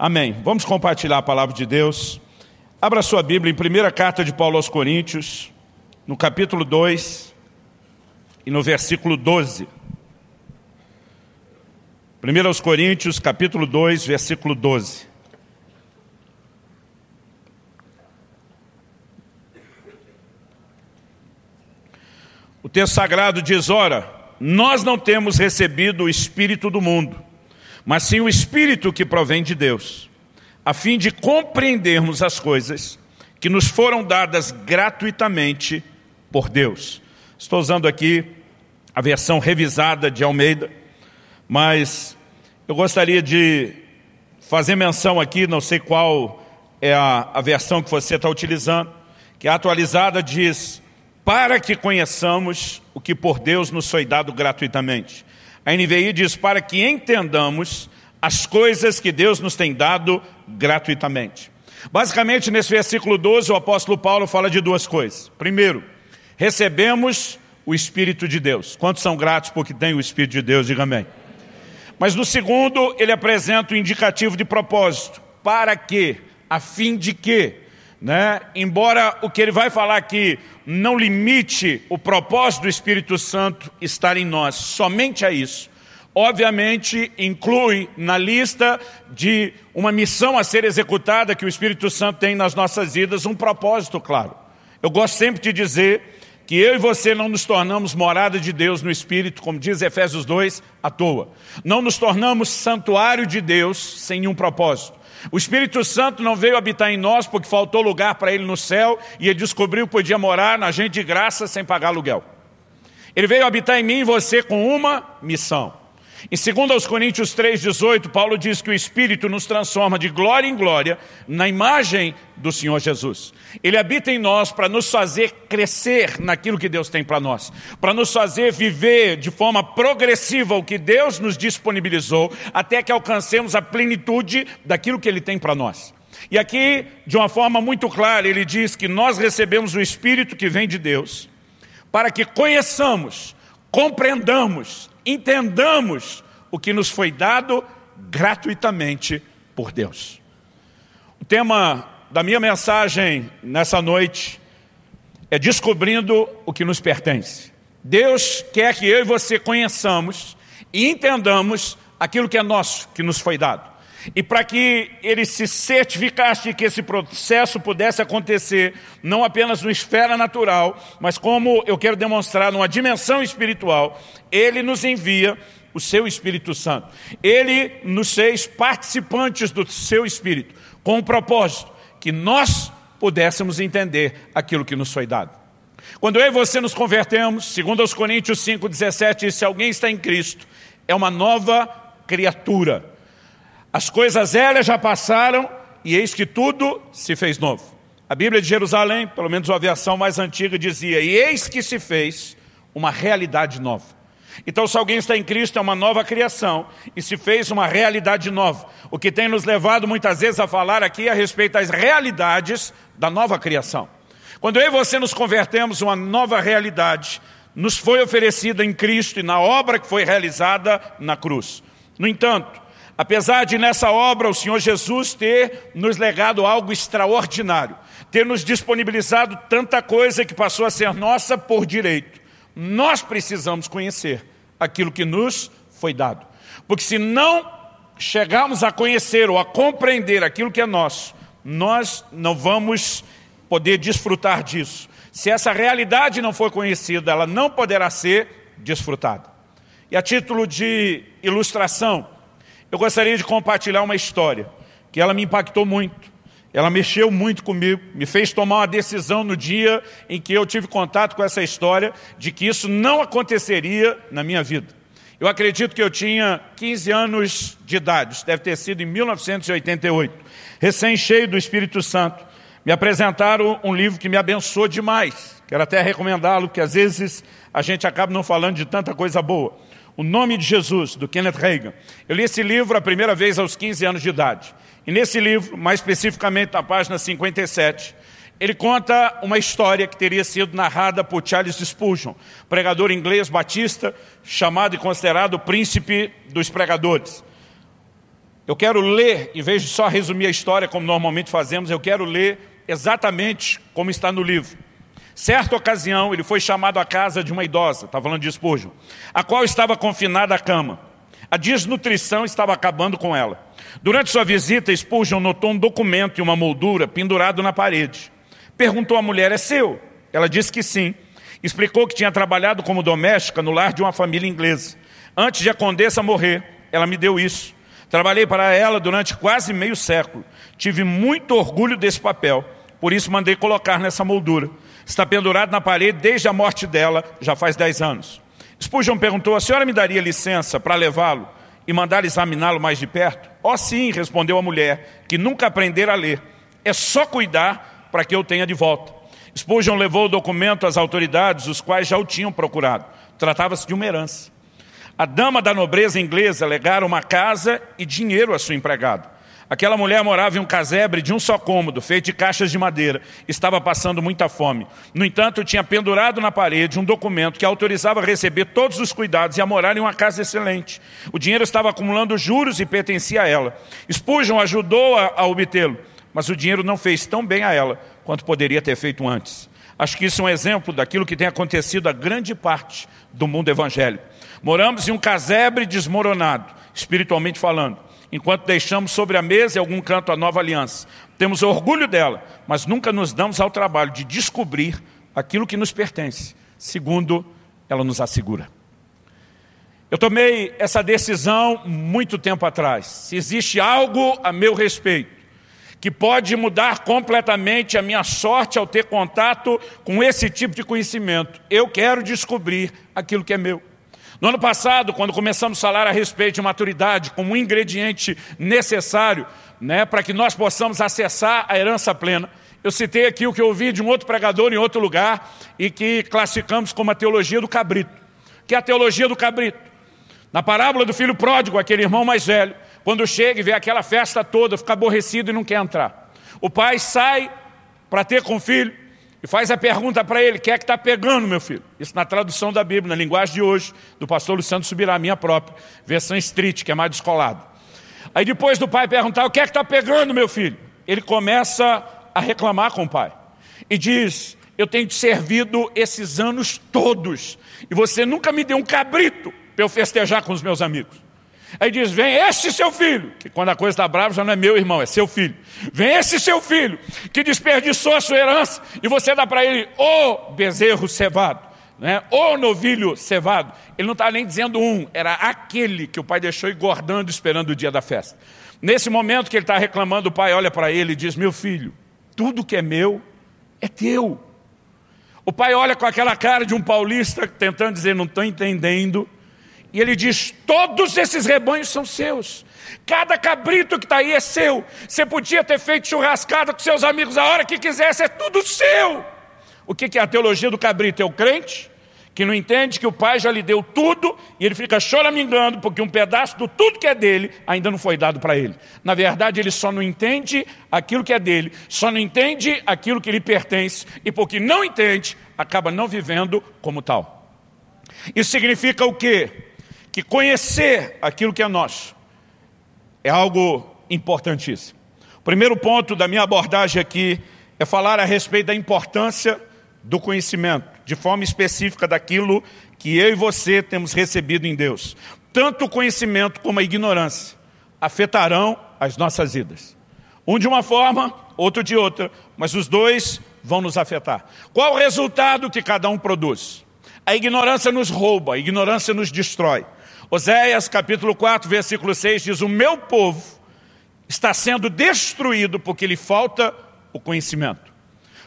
Amém. Vamos compartilhar a palavra de Deus. Abra sua Bíblia em primeira carta de Paulo aos Coríntios, no capítulo 2 e no versículo 12. 1 aos Coríntios, capítulo 2, versículo 12. O texto sagrado diz: Ora, nós não temos recebido o Espírito do mundo, mas sim o Espírito que provém de Deus, a fim de compreendermos as coisas que nos foram dadas gratuitamente por Deus. Estou usando aqui a versão revisada de Almeida, mas eu gostaria de fazer menção aqui, não sei qual é a, a versão que você está utilizando, que a atualizada diz: para que conheçamos o que por Deus nos foi dado gratuitamente. A NVI diz: para que entendamos as coisas que Deus nos tem dado gratuitamente. Basicamente, nesse versículo 12, o apóstolo Paulo fala de duas coisas. Primeiro, recebemos o Espírito de Deus. Quantos são gratos porque têm o Espírito de Deus? Diga amém. Mas no segundo, ele apresenta o indicativo de propósito. Para que? A fim de que? Né? Embora o que ele vai falar aqui não limite o propósito do Espírito Santo estar em nós, somente a isso. Obviamente inclui na lista de uma missão a ser executada que o Espírito Santo tem nas nossas vidas um propósito claro. Eu gosto sempre de dizer que eu e você não nos tornamos morada de Deus no Espírito, como diz Efésios 2, à toa. Não nos tornamos santuário de Deus sem um propósito. O Espírito Santo não veio habitar em nós porque faltou lugar para ele no céu e ele descobriu que podia morar na gente de graça sem pagar aluguel. Ele veio habitar em mim e você com uma missão. Em 2 Coríntios 3,18, Paulo diz que o Espírito nos transforma de glória em glória na imagem do Senhor Jesus. Ele habita em nós para nos fazer crescer naquilo que Deus tem para nós, para nos fazer viver de forma progressiva o que Deus nos disponibilizou, até que alcancemos a plenitude daquilo que Ele tem para nós. E aqui, de uma forma muito clara, ele diz que nós recebemos o Espírito que vem de Deus, para que conheçamos, compreendamos, entendamos o que nos foi dado gratuitamente por Deus. O tema da minha mensagem nessa noite é descobrindo o que nos pertence. Deus quer que eu e você conheçamos e entendamos aquilo que é nosso, que nos foi dado. E para que ele se certificasse de que esse processo pudesse acontecer, não apenas na esfera natural, mas como eu quero demonstrar, numa dimensão espiritual, ele nos envia o seu Espírito Santo. Ele nos fez participantes do seu Espírito, com o propósito que nós pudéssemos entender aquilo que nos foi dado. Quando eu e você nos convertemos, segundo os Coríntios 5,17, se alguém está em Cristo, é uma nova criatura. As coisas velhas já passaram e eis que tudo se fez novo. A Bíblia de Jerusalém, pelo menos a versão mais antiga, dizia: E eis que se fez uma realidade nova. Então, se alguém está em Cristo, é uma nova criação e se fez uma realidade nova. O que tem nos levado muitas vezes a falar aqui a respeito das realidades da nova criação. Quando eu e você nos convertemos, uma nova realidade nos foi oferecida em Cristo e na obra que foi realizada na cruz. No entanto, Apesar de nessa obra o Senhor Jesus ter nos legado algo extraordinário, ter nos disponibilizado tanta coisa que passou a ser nossa por direito, nós precisamos conhecer aquilo que nos foi dado. Porque se não chegarmos a conhecer ou a compreender aquilo que é nosso, nós não vamos poder desfrutar disso. Se essa realidade não for conhecida, ela não poderá ser desfrutada. E a título de ilustração, eu gostaria de compartilhar uma história que ela me impactou muito. Ela mexeu muito comigo, me fez tomar uma decisão no dia em que eu tive contato com essa história de que isso não aconteceria na minha vida. Eu acredito que eu tinha 15 anos de idade, deve ter sido em 1988, recém cheio do Espírito Santo. Me apresentaram um livro que me abençoou demais. Quero até recomendá-lo, porque às vezes a gente acaba não falando de tanta coisa boa o Nome de Jesus, do Kenneth Reagan. Eu li esse livro a primeira vez aos 15 anos de idade. E nesse livro, mais especificamente na página 57, ele conta uma história que teria sido narrada por Charles Spurgeon, pregador inglês batista, chamado e considerado o príncipe dos pregadores. Eu quero ler, em vez de só resumir a história como normalmente fazemos, eu quero ler exatamente como está no livro. Certa ocasião, ele foi chamado à casa de uma idosa, está falando de Spurgeon, a qual estava confinada à cama. A desnutrição estava acabando com ela. Durante sua visita, Spurgeon notou um documento e uma moldura pendurado na parede. Perguntou à mulher, é seu? Ela disse que sim. Explicou que tinha trabalhado como doméstica no lar de uma família inglesa. Antes de a condessa morrer, ela me deu isso. Trabalhei para ela durante quase meio século. Tive muito orgulho desse papel, por isso mandei colocar nessa moldura está pendurado na parede desde a morte dela, já faz 10 anos. Spurgeon perguntou, a senhora me daria licença para levá-lo e mandar examiná-lo mais de perto? Ó oh, sim, respondeu a mulher, que nunca aprendera a ler. É só cuidar para que eu tenha de volta. Spurgeon levou o documento às autoridades, os quais já o tinham procurado. Tratava-se de uma herança. A dama da nobreza inglesa legara uma casa e dinheiro a seu empregado. Aquela mulher morava em um casebre de um só cômodo, feito de caixas de madeira. Estava passando muita fome. No entanto, tinha pendurado na parede um documento que autorizava receber todos os cuidados e a morar em uma casa excelente. O dinheiro estava acumulando juros e pertencia a ela. Spurgeon ajudou-a a, a obtê-lo, mas o dinheiro não fez tão bem a ela quanto poderia ter feito antes. Acho que isso é um exemplo daquilo que tem acontecido a grande parte do mundo evangélico. Moramos em um casebre desmoronado, espiritualmente falando enquanto deixamos sobre a mesa em algum canto a nova aliança. Temos orgulho dela, mas nunca nos damos ao trabalho de descobrir aquilo que nos pertence, segundo ela nos assegura. Eu tomei essa decisão muito tempo atrás. Se existe algo a meu respeito que pode mudar completamente a minha sorte ao ter contato com esse tipo de conhecimento, eu quero descobrir aquilo que é meu. No ano passado, quando começamos a falar a respeito de maturidade como um ingrediente necessário né, para que nós possamos acessar a herança plena, eu citei aqui o que eu ouvi de um outro pregador em outro lugar e que classificamos como a teologia do cabrito. Que é a teologia do cabrito. Na parábola do filho pródigo, aquele irmão mais velho, quando chega e vê aquela festa toda, fica aborrecido e não quer entrar. O pai sai para ter com o filho, e faz a pergunta para ele, quem é que está pegando, meu filho? Isso na tradução da Bíblia, na linguagem de hoje, do pastor Luciano Subirá, minha própria, versão street, que é mais descolado. Aí depois do pai perguntar, o que é que está pegando, meu filho? Ele começa a reclamar com o pai e diz, eu tenho te servido esses anos todos e você nunca me deu um cabrito para eu festejar com os meus amigos. Aí diz: Vem esse seu filho, que quando a coisa está brava já não é meu irmão, é seu filho. Vem esse seu filho, que desperdiçou a sua herança, e você dá para ele o bezerro cevado, né? o novilho cevado. Ele não está nem dizendo um, era aquele que o pai deixou engordando, esperando o dia da festa. Nesse momento que ele está reclamando, o pai olha para ele e diz: Meu filho, tudo que é meu é teu. O pai olha com aquela cara de um paulista tentando dizer: Não estou entendendo e ele diz: Todos esses rebanhos são seus. Cada cabrito que está aí é seu. Você podia ter feito churrascada com seus amigos a hora que quisesse, é tudo seu. O que é a teologia do cabrito? É o crente que não entende que o pai já lhe deu tudo e ele fica choramingando porque um pedaço do tudo que é dele ainda não foi dado para ele. Na verdade, ele só não entende aquilo que é dele, só não entende aquilo que lhe pertence e porque não entende, acaba não vivendo como tal. Isso significa o quê? que conhecer aquilo que é nosso é algo importantíssimo. O primeiro ponto da minha abordagem aqui é falar a respeito da importância do conhecimento, de forma específica daquilo que eu e você temos recebido em Deus. Tanto o conhecimento como a ignorância afetarão as nossas vidas. Um de uma forma, outro de outra, mas os dois vão nos afetar. Qual o resultado que cada um produz? A ignorância nos rouba, a ignorância nos destrói. Oséias capítulo 4, versículo 6 diz, o meu povo está sendo destruído porque lhe falta o conhecimento.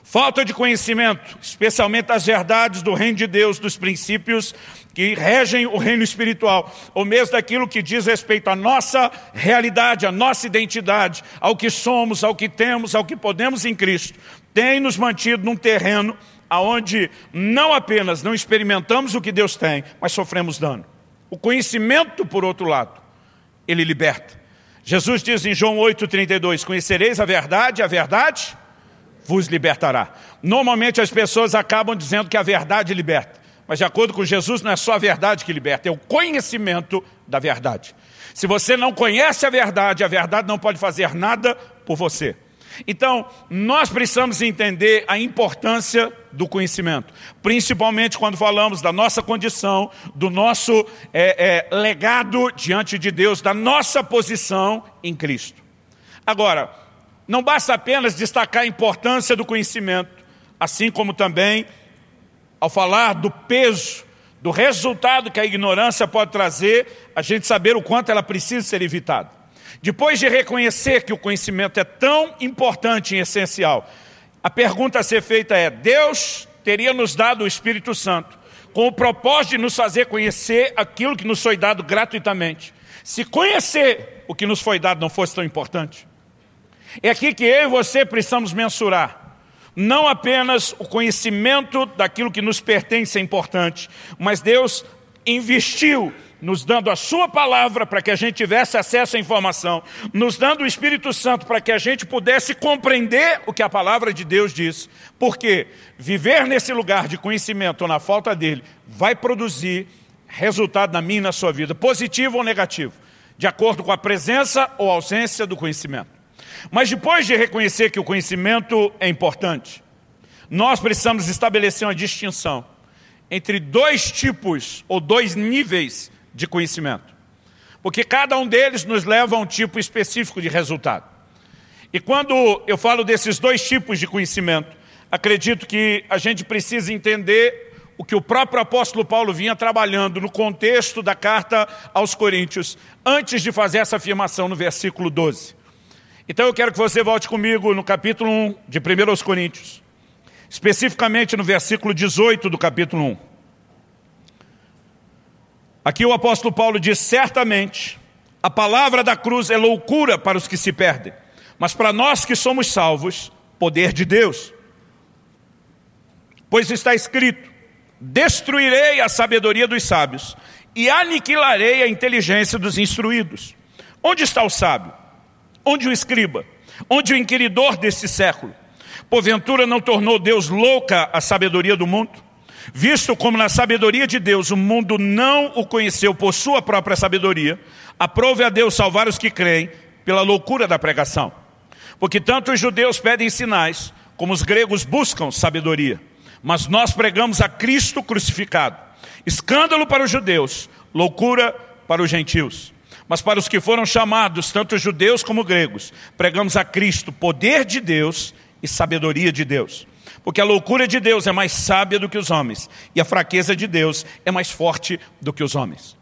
Falta de conhecimento, especialmente das verdades do reino de Deus, dos princípios que regem o reino espiritual, ou mesmo daquilo que diz respeito à nossa realidade, à nossa identidade, ao que somos, ao que temos, ao que podemos em Cristo, tem nos mantido num terreno aonde não apenas não experimentamos o que Deus tem, mas sofremos dano. O conhecimento, por outro lado, ele liberta. Jesus diz em João 8,32: Conhecereis a verdade, a verdade vos libertará. Normalmente as pessoas acabam dizendo que a verdade liberta, mas de acordo com Jesus, não é só a verdade que liberta, é o conhecimento da verdade. Se você não conhece a verdade, a verdade não pode fazer nada por você. Então, nós precisamos entender a importância do conhecimento, principalmente quando falamos da nossa condição, do nosso é, é, legado diante de Deus, da nossa posição em Cristo. Agora, não basta apenas destacar a importância do conhecimento, assim como também, ao falar do peso, do resultado que a ignorância pode trazer, a gente saber o quanto ela precisa ser evitada. Depois de reconhecer que o conhecimento é tão importante e essencial, a pergunta a ser feita é: Deus teria nos dado o Espírito Santo com o propósito de nos fazer conhecer aquilo que nos foi dado gratuitamente. Se conhecer o que nos foi dado não fosse tão importante, é aqui que eu e você precisamos mensurar. Não apenas o conhecimento daquilo que nos pertence é importante, mas Deus investiu nos dando a Sua palavra para que a gente tivesse acesso à informação, nos dando o Espírito Santo para que a gente pudesse compreender o que a palavra de Deus diz. Porque viver nesse lugar de conhecimento ou na falta dele vai produzir resultado na minha e na sua vida, positivo ou negativo, de acordo com a presença ou ausência do conhecimento. Mas depois de reconhecer que o conhecimento é importante, nós precisamos estabelecer uma distinção entre dois tipos ou dois níveis de conhecimento. Porque cada um deles nos leva a um tipo específico de resultado. E quando eu falo desses dois tipos de conhecimento, acredito que a gente precisa entender o que o próprio apóstolo Paulo vinha trabalhando no contexto da carta aos Coríntios, antes de fazer essa afirmação no versículo 12. Então eu quero que você volte comigo no capítulo 1 de 1 aos Coríntios, especificamente no versículo 18 do capítulo 1. Aqui o apóstolo Paulo diz: certamente, a palavra da cruz é loucura para os que se perdem, mas para nós que somos salvos, poder de Deus. Pois está escrito: destruirei a sabedoria dos sábios e aniquilarei a inteligência dos instruídos. Onde está o sábio? Onde o escriba? Onde o inquiridor deste século? Porventura não tornou Deus louca a sabedoria do mundo? Visto como na sabedoria de Deus o mundo não o conheceu por sua própria sabedoria, aprove a Deus salvar os que creem pela loucura da pregação. Porque tanto os judeus pedem sinais, como os gregos buscam sabedoria. Mas nós pregamos a Cristo crucificado. Escândalo para os judeus, loucura para os gentios. Mas para os que foram chamados, tanto judeus como gregos, pregamos a Cristo poder de Deus e sabedoria de Deus. Porque a loucura de Deus é mais sábia do que os homens, e a fraqueza de Deus é mais forte do que os homens.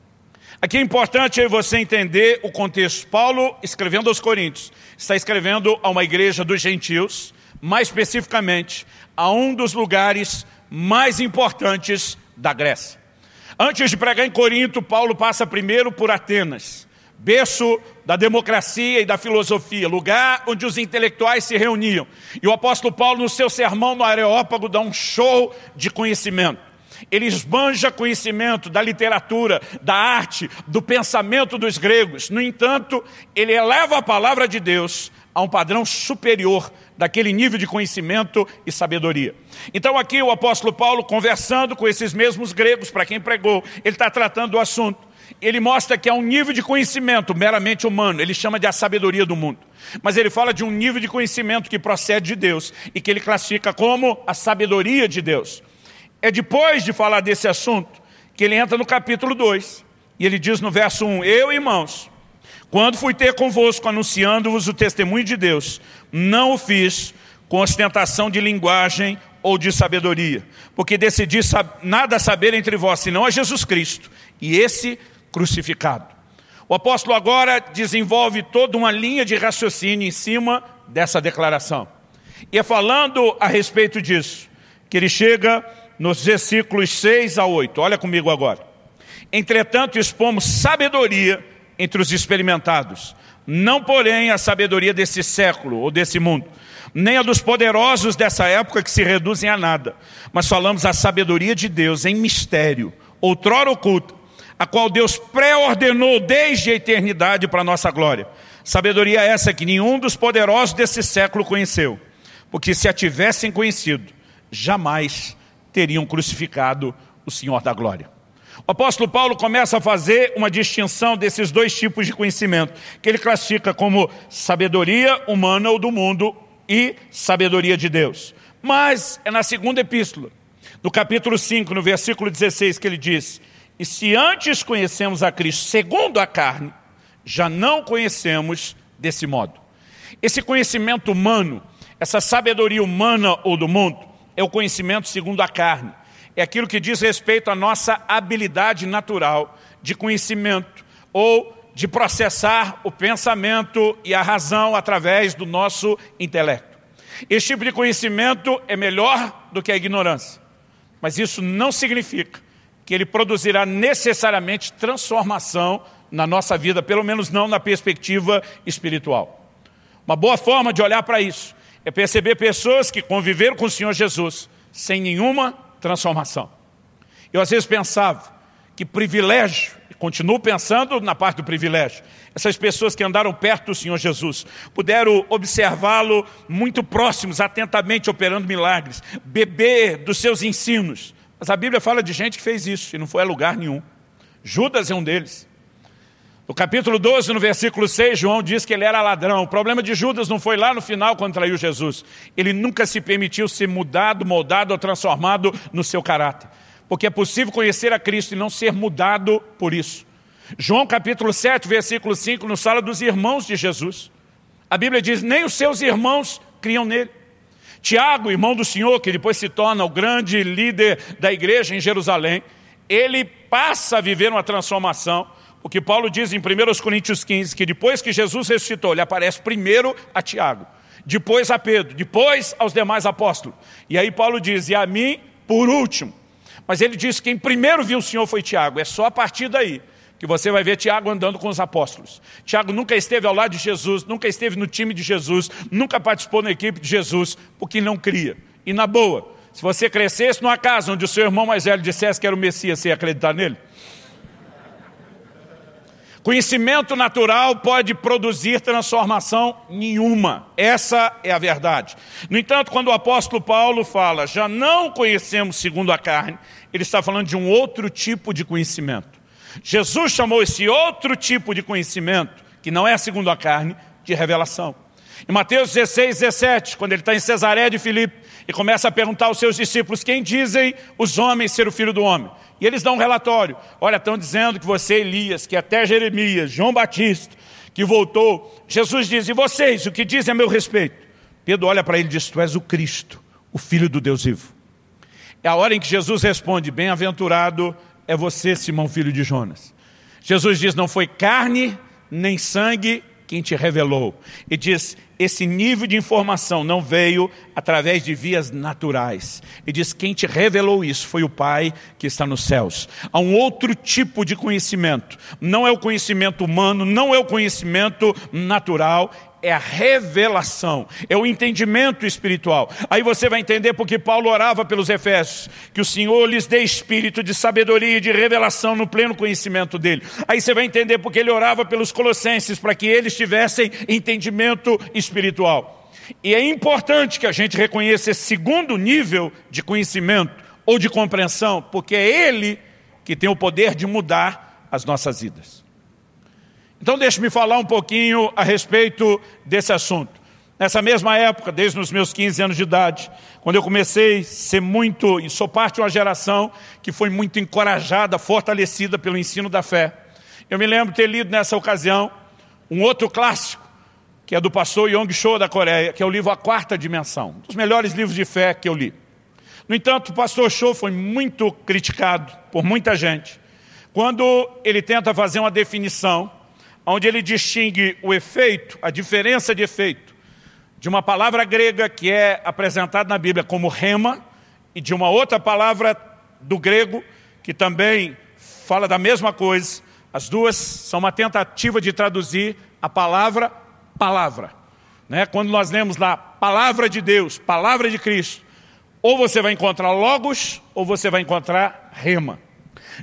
Aqui é importante você entender o contexto. Paulo, escrevendo aos Coríntios, está escrevendo a uma igreja dos gentios, mais especificamente, a um dos lugares mais importantes da Grécia. Antes de pregar em Corinto, Paulo passa primeiro por Atenas berço da democracia e da filosofia, lugar onde os intelectuais se reuniam. E o apóstolo Paulo, no seu sermão no Areópago, dá um show de conhecimento. Ele esbanja conhecimento da literatura, da arte, do pensamento dos gregos. No entanto, ele eleva a palavra de Deus a um padrão superior daquele nível de conhecimento e sabedoria. Então, aqui o apóstolo Paulo, conversando com esses mesmos gregos para quem pregou, ele está tratando o assunto ele mostra que há um nível de conhecimento meramente humano, ele chama de a sabedoria do mundo. Mas ele fala de um nível de conhecimento que procede de Deus e que ele classifica como a sabedoria de Deus. É depois de falar desse assunto que ele entra no capítulo 2 e ele diz no verso 1: Eu, irmãos, quando fui ter convosco anunciando-vos o testemunho de Deus, não o fiz com ostentação de linguagem ou de sabedoria, porque decidi nada saber entre vós, senão a Jesus Cristo, e esse crucificado. O apóstolo agora desenvolve toda uma linha de raciocínio em cima dessa declaração. E é falando a respeito disso que ele chega nos versículos 6 a 8. Olha comigo agora. Entretanto, expomos sabedoria entre os experimentados, não, porém, a sabedoria desse século ou desse mundo, nem a dos poderosos dessa época que se reduzem a nada, mas falamos a sabedoria de Deus em mistério, outrora oculta a qual Deus pré-ordenou desde a eternidade para a nossa glória. Sabedoria essa que nenhum dos poderosos desse século conheceu, porque se a tivessem conhecido, jamais teriam crucificado o Senhor da glória. O apóstolo Paulo começa a fazer uma distinção desses dois tipos de conhecimento, que ele classifica como sabedoria humana ou do mundo e sabedoria de Deus. Mas é na segunda epístola, no capítulo 5, no versículo 16, que ele diz: e se antes conhecemos a Cristo segundo a carne, já não conhecemos desse modo. Esse conhecimento humano, essa sabedoria humana ou do mundo, é o conhecimento segundo a carne. É aquilo que diz respeito à nossa habilidade natural de conhecimento ou de processar o pensamento e a razão através do nosso intelecto. Este tipo de conhecimento é melhor do que a ignorância, mas isso não significa que ele produzirá necessariamente transformação na nossa vida, pelo menos não na perspectiva espiritual. Uma boa forma de olhar para isso é perceber pessoas que conviveram com o Senhor Jesus sem nenhuma transformação. Eu às vezes pensava que privilégio, continuo pensando na parte do privilégio, essas pessoas que andaram perto do Senhor Jesus, puderam observá-lo muito próximos, atentamente operando milagres, beber dos seus ensinos. Mas a Bíblia fala de gente que fez isso e não foi a lugar nenhum. Judas é um deles. No capítulo 12, no versículo 6, João diz que ele era ladrão. O problema de Judas não foi lá no final quando traiu Jesus. Ele nunca se permitiu ser mudado, moldado ou transformado no seu caráter. Porque é possível conhecer a Cristo e não ser mudado por isso. João capítulo 7, versículo 5, nos fala dos irmãos de Jesus. A Bíblia diz, nem os seus irmãos criam nele. Tiago, irmão do Senhor, que depois se torna o grande líder da igreja em Jerusalém, ele passa a viver uma transformação, porque Paulo diz em 1 Coríntios 15 que depois que Jesus ressuscitou, ele aparece primeiro a Tiago, depois a Pedro, depois aos demais apóstolos. E aí Paulo diz, e a mim por último. Mas ele diz que quem primeiro viu o Senhor foi Tiago, é só a partir daí que você vai ver Tiago andando com os apóstolos. Tiago nunca esteve ao lado de Jesus, nunca esteve no time de Jesus, nunca participou na equipe de Jesus, porque não cria. E na boa, se você crescesse numa casa onde o seu irmão mais velho dissesse que era o Messias, você ia acreditar nele? Conhecimento natural pode produzir transformação nenhuma. Essa é a verdade. No entanto, quando o apóstolo Paulo fala, já não conhecemos segundo a carne, ele está falando de um outro tipo de conhecimento. Jesus chamou esse outro tipo de conhecimento, que não é segundo a carne, de revelação. Em Mateus 16, 17, quando ele está em Cesaré de Filipe e começa a perguntar aos seus discípulos quem dizem os homens ser o filho do homem. E eles dão um relatório. Olha, estão dizendo que você, Elias, que até Jeremias, João Batista, que voltou. Jesus diz, e vocês, o que dizem a meu respeito? Pedro olha para ele e diz, tu és o Cristo, o Filho do Deus vivo. É a hora em que Jesus responde, bem-aventurado é você, Simão, filho de Jonas. Jesus diz: Não foi carne nem sangue quem te revelou. E diz: Esse nível de informação não veio através de vias naturais. E diz: Quem te revelou isso foi o Pai que está nos céus. Há um outro tipo de conhecimento. Não é o conhecimento humano, não é o conhecimento natural, é a revelação, é o entendimento espiritual. Aí você vai entender porque Paulo orava pelos Efésios, que o Senhor lhes dê espírito de sabedoria e de revelação no pleno conhecimento dele. Aí você vai entender porque ele orava pelos Colossenses, para que eles tivessem entendimento espiritual. E é importante que a gente reconheça esse segundo nível de conhecimento ou de compreensão, porque é ele que tem o poder de mudar as nossas vidas. Então deixe-me falar um pouquinho a respeito desse assunto. Nessa mesma época, desde os meus 15 anos de idade, quando eu comecei a ser muito, e sou parte de uma geração que foi muito encorajada, fortalecida pelo ensino da fé. Eu me lembro ter lido nessa ocasião um outro clássico, que é do pastor Yong Cho da Coreia, que é o livro A Quarta Dimensão, um dos melhores livros de fé que eu li. No entanto, o pastor Cho foi muito criticado por muita gente, quando ele tenta fazer uma definição onde ele distingue o efeito, a diferença de efeito, de uma palavra grega que é apresentada na Bíblia como rema e de uma outra palavra do grego que também fala da mesma coisa. As duas são uma tentativa de traduzir a palavra palavra. Né? Quando nós lemos lá palavra de Deus, palavra de Cristo, ou você vai encontrar logos ou você vai encontrar rema.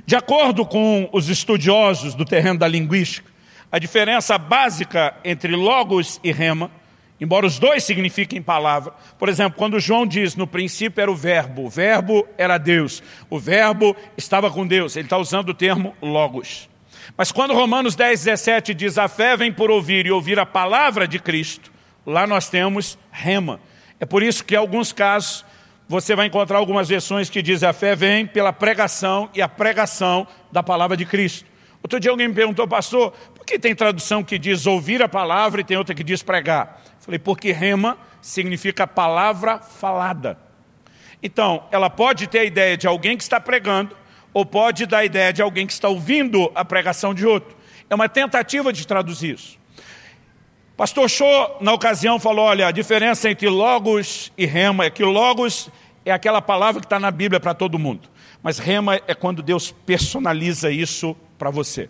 De acordo com os estudiosos do terreno da linguística, a diferença básica entre logos e rema, embora os dois signifiquem palavra. Por exemplo, quando João diz, no princípio era o verbo, o verbo era Deus, o verbo estava com Deus, ele está usando o termo logos. Mas quando Romanos 10, 17 diz, a fé vem por ouvir e ouvir a palavra de Cristo, lá nós temos rema. É por isso que em alguns casos você vai encontrar algumas versões que dizem a fé vem pela pregação e a pregação da palavra de Cristo. Outro dia alguém me perguntou, pastor, que tem tradução que diz ouvir a palavra e tem outra que diz pregar? Falei, porque rema significa palavra falada. Então, ela pode ter a ideia de alguém que está pregando, ou pode dar a ideia de alguém que está ouvindo a pregação de outro. É uma tentativa de traduzir isso. Pastor Cho, na ocasião, falou, olha, a diferença entre logos e rema é que logos é aquela palavra que está na Bíblia para todo mundo. Mas rema é quando Deus personaliza isso para você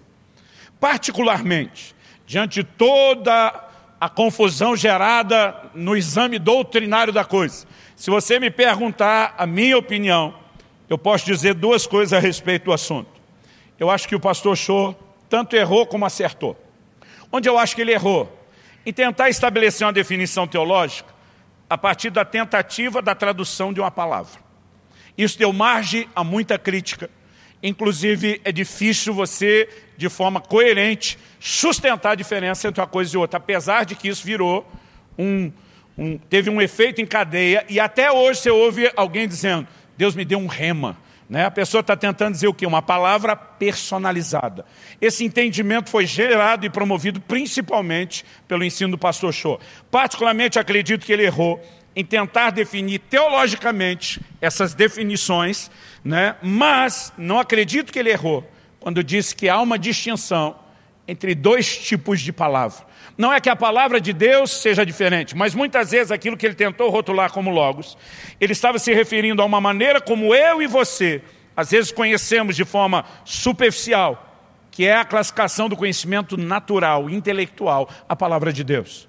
particularmente, diante de toda a confusão gerada no exame doutrinário da coisa, se você me perguntar a minha opinião, eu posso dizer duas coisas a respeito do assunto. Eu acho que o pastor Cho tanto errou como acertou. Onde eu acho que ele errou? Em tentar estabelecer uma definição teológica a partir da tentativa da tradução de uma palavra. Isso deu margem a muita crítica. Inclusive, é difícil você de forma coerente, sustentar a diferença entre uma coisa e outra, apesar de que isso virou um, um, teve um efeito em cadeia, e até hoje você ouve alguém dizendo, Deus me deu um rema. Né? A pessoa está tentando dizer o quê? Uma palavra personalizada. Esse entendimento foi gerado e promovido principalmente pelo ensino do pastor Cho. Particularmente acredito que ele errou em tentar definir teologicamente essas definições, né? mas não acredito que ele errou quando disse que há uma distinção entre dois tipos de palavra. Não é que a palavra de Deus seja diferente, mas muitas vezes aquilo que ele tentou rotular como logos, ele estava se referindo a uma maneira como eu e você, às vezes conhecemos de forma superficial, que é a classificação do conhecimento natural, intelectual, a palavra de Deus.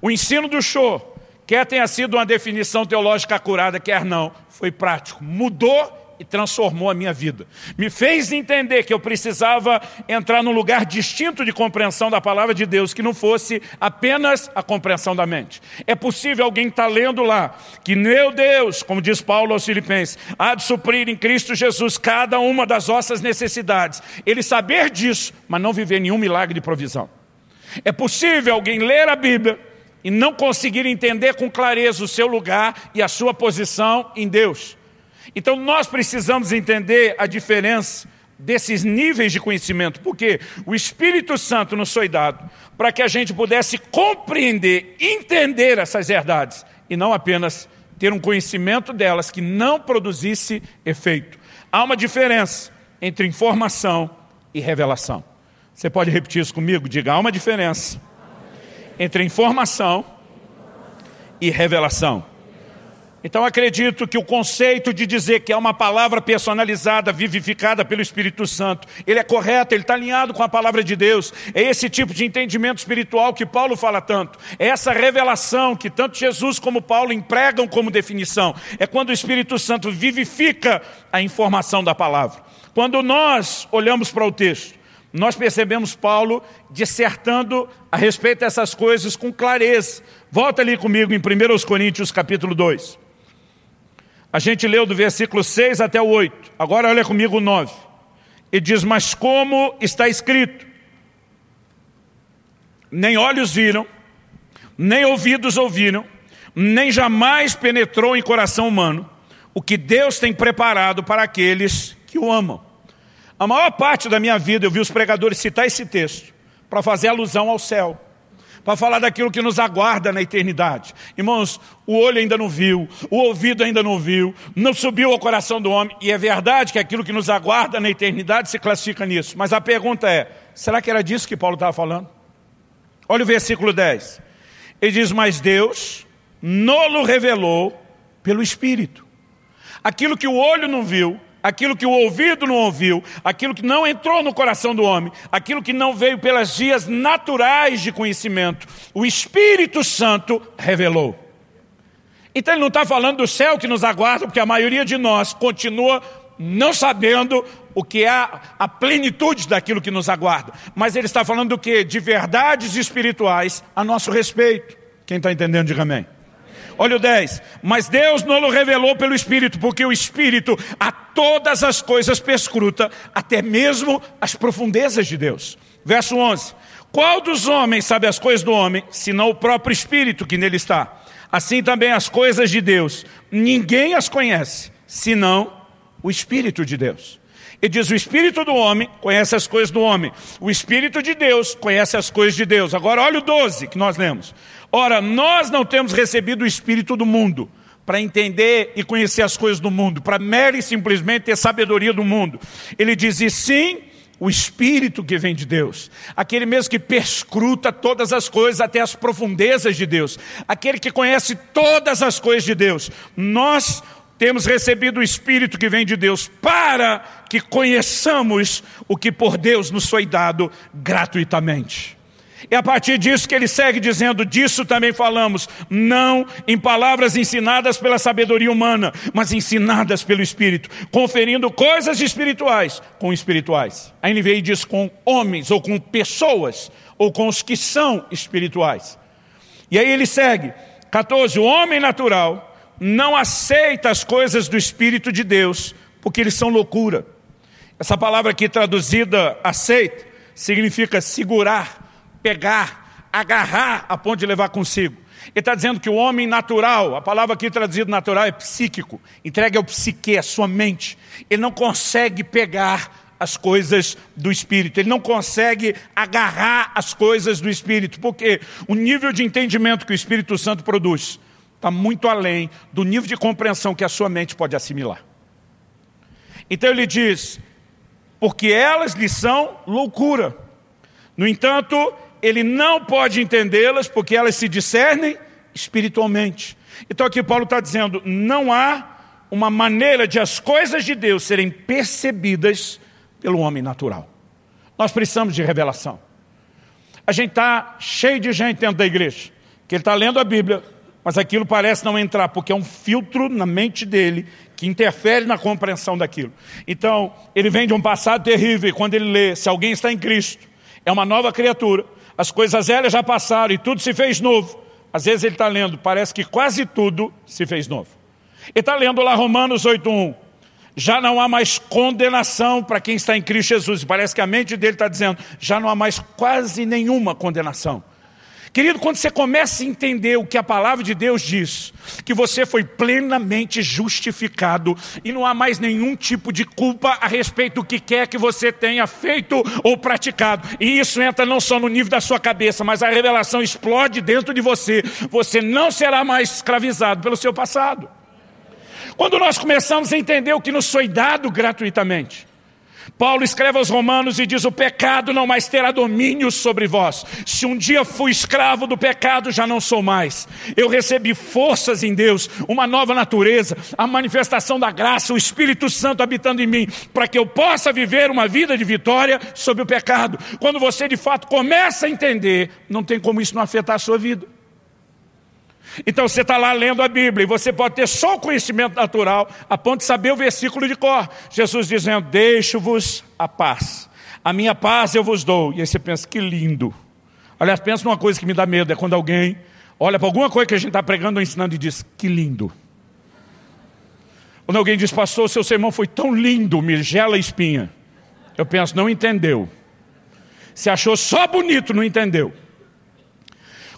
O ensino do show, quer tenha sido uma definição teológica acurada, quer não, foi prático. Mudou e transformou a minha vida. Me fez entender que eu precisava entrar num lugar distinto de compreensão da palavra de Deus, que não fosse apenas a compreensão da mente. É possível alguém estar tá lendo lá que, meu Deus, como diz Paulo aos Filipenses, há de suprir em Cristo Jesus cada uma das nossas necessidades. Ele saber disso, mas não viver nenhum milagre de provisão. É possível alguém ler a Bíblia e não conseguir entender com clareza o seu lugar e a sua posição em Deus. Então nós precisamos entender a diferença desses níveis de conhecimento, porque o Espírito Santo nos foi dado para que a gente pudesse compreender, entender essas verdades e não apenas ter um conhecimento delas que não produzisse efeito. Há uma diferença entre informação e revelação. Você pode repetir isso comigo? Diga, há uma diferença entre informação e revelação. Então acredito que o conceito de dizer que é uma palavra personalizada, vivificada pelo Espírito Santo, ele é correto, ele está alinhado com a palavra de Deus. É esse tipo de entendimento espiritual que Paulo fala tanto. É essa revelação que tanto Jesus como Paulo empregam como definição. É quando o Espírito Santo vivifica a informação da palavra. Quando nós olhamos para o texto, nós percebemos Paulo dissertando a respeito dessas coisas com clareza. Volta ali comigo em 1 Coríntios capítulo 2. A gente leu do versículo 6 até o 8. Agora olha comigo o 9. E diz, mas como está escrito? Nem olhos viram, nem ouvidos ouviram, nem jamais penetrou em coração humano o que Deus tem preparado para aqueles que o amam. A maior parte da minha vida eu vi os pregadores citar esse texto para fazer alusão ao céu para falar daquilo que nos aguarda na eternidade. Irmãos, o olho ainda não viu, o ouvido ainda não viu, não subiu ao coração do homem, e é verdade que aquilo que nos aguarda na eternidade se classifica nisso. Mas a pergunta é: será que era disso que Paulo estava falando? Olha o versículo 10. Ele diz: Mas Deus lo revelou pelo Espírito. Aquilo que o olho não viu, aquilo que o ouvido não ouviu, aquilo que não entrou no coração do homem, aquilo que não veio pelas vias naturais de conhecimento, o Espírito Santo revelou. Então ele não está falando do céu que nos aguarda, porque a maioria de nós continua não sabendo o que é a plenitude daquilo que nos aguarda. Mas ele está falando do que? De verdades espirituais a nosso respeito. Quem está entendendo, diga amém. Olha o 10. Mas Deus não o revelou pelo Espírito, porque o Espírito a todas as coisas perscruta, até mesmo as profundezas de Deus. Verso 11. Qual dos homens sabe as coisas do homem, senão o próprio Espírito que nele está? Assim também as coisas de Deus, ninguém as conhece, senão o Espírito de Deus. E diz: o espírito do homem conhece as coisas do homem, o espírito de Deus conhece as coisas de Deus. Agora, olha o 12 que nós lemos. Ora, nós não temos recebido o espírito do mundo para entender e conhecer as coisas do mundo, para mera e simplesmente ter sabedoria do mundo. Ele diz: e sim, o Espírito que vem de Deus, aquele mesmo que perscruta todas as coisas até as profundezas de Deus, aquele que conhece todas as coisas de Deus. Nós temos recebido o Espírito que vem de Deus para que conheçamos o que por Deus nos foi dado gratuitamente. E a partir disso que ele segue dizendo, disso também falamos, não em palavras ensinadas pela sabedoria humana, mas ensinadas pelo Espírito, conferindo coisas espirituais com espirituais. Aí ele e diz com homens, ou com pessoas, ou com os que são espirituais. E aí ele segue, 14, o homem natural não aceita as coisas do Espírito de Deus, porque eles são loucura. Essa palavra aqui traduzida aceita, significa segurar, pegar, agarrar a ponto de levar consigo. Ele está dizendo que o homem natural, a palavra aqui traduzida natural é psíquico, entregue ao psique, a sua mente. Ele não consegue pegar as coisas do espírito, ele não consegue agarrar as coisas do espírito, porque o nível de entendimento que o Espírito Santo produz está muito além do nível de compreensão que a sua mente pode assimilar. Então ele diz: porque elas lhe são loucura. No entanto, ele não pode entendê-las porque elas se discernem espiritualmente. Então aqui Paulo está dizendo: não há uma maneira de as coisas de Deus serem percebidas pelo homem natural. Nós precisamos de revelação. A gente está cheio de gente dentro da igreja, que ele está lendo a Bíblia, mas aquilo parece não entrar, porque é um filtro na mente dele que interfere na compreensão daquilo. Então, ele vem de um passado terrível, e quando ele lê, se alguém está em Cristo, é uma nova criatura. As coisas velhas já passaram e tudo se fez novo. Às vezes ele está lendo, parece que quase tudo se fez novo. Ele está lendo lá Romanos 8.1. Já não há mais condenação para quem está em Cristo Jesus. Parece que a mente dele está dizendo, já não há mais quase nenhuma condenação. Querido, quando você começa a entender o que a palavra de Deus diz, que você foi plenamente justificado e não há mais nenhum tipo de culpa a respeito do que quer que você tenha feito ou praticado, e isso entra não só no nível da sua cabeça, mas a revelação explode dentro de você, você não será mais escravizado pelo seu passado. Quando nós começamos a entender o que nos foi dado gratuitamente, Paulo escreve aos Romanos e diz: O pecado não mais terá domínio sobre vós. Se um dia fui escravo do pecado, já não sou mais. Eu recebi forças em Deus, uma nova natureza, a manifestação da graça, o Espírito Santo habitando em mim, para que eu possa viver uma vida de vitória sobre o pecado. Quando você de fato começa a entender, não tem como isso não afetar a sua vida. Então você está lá lendo a Bíblia e você pode ter só o conhecimento natural a ponto de saber o versículo de cor. Jesus dizendo: Deixo-vos a paz, a minha paz eu vos dou. E aí você pensa: Que lindo. Aliás, pensa numa coisa que me dá medo: é quando alguém olha para alguma coisa que a gente está pregando ou ensinando e diz: Que lindo. Quando alguém diz: Pastor, seu sermão foi tão lindo, me gela a espinha. Eu penso: Não entendeu. Se achou só bonito, não entendeu.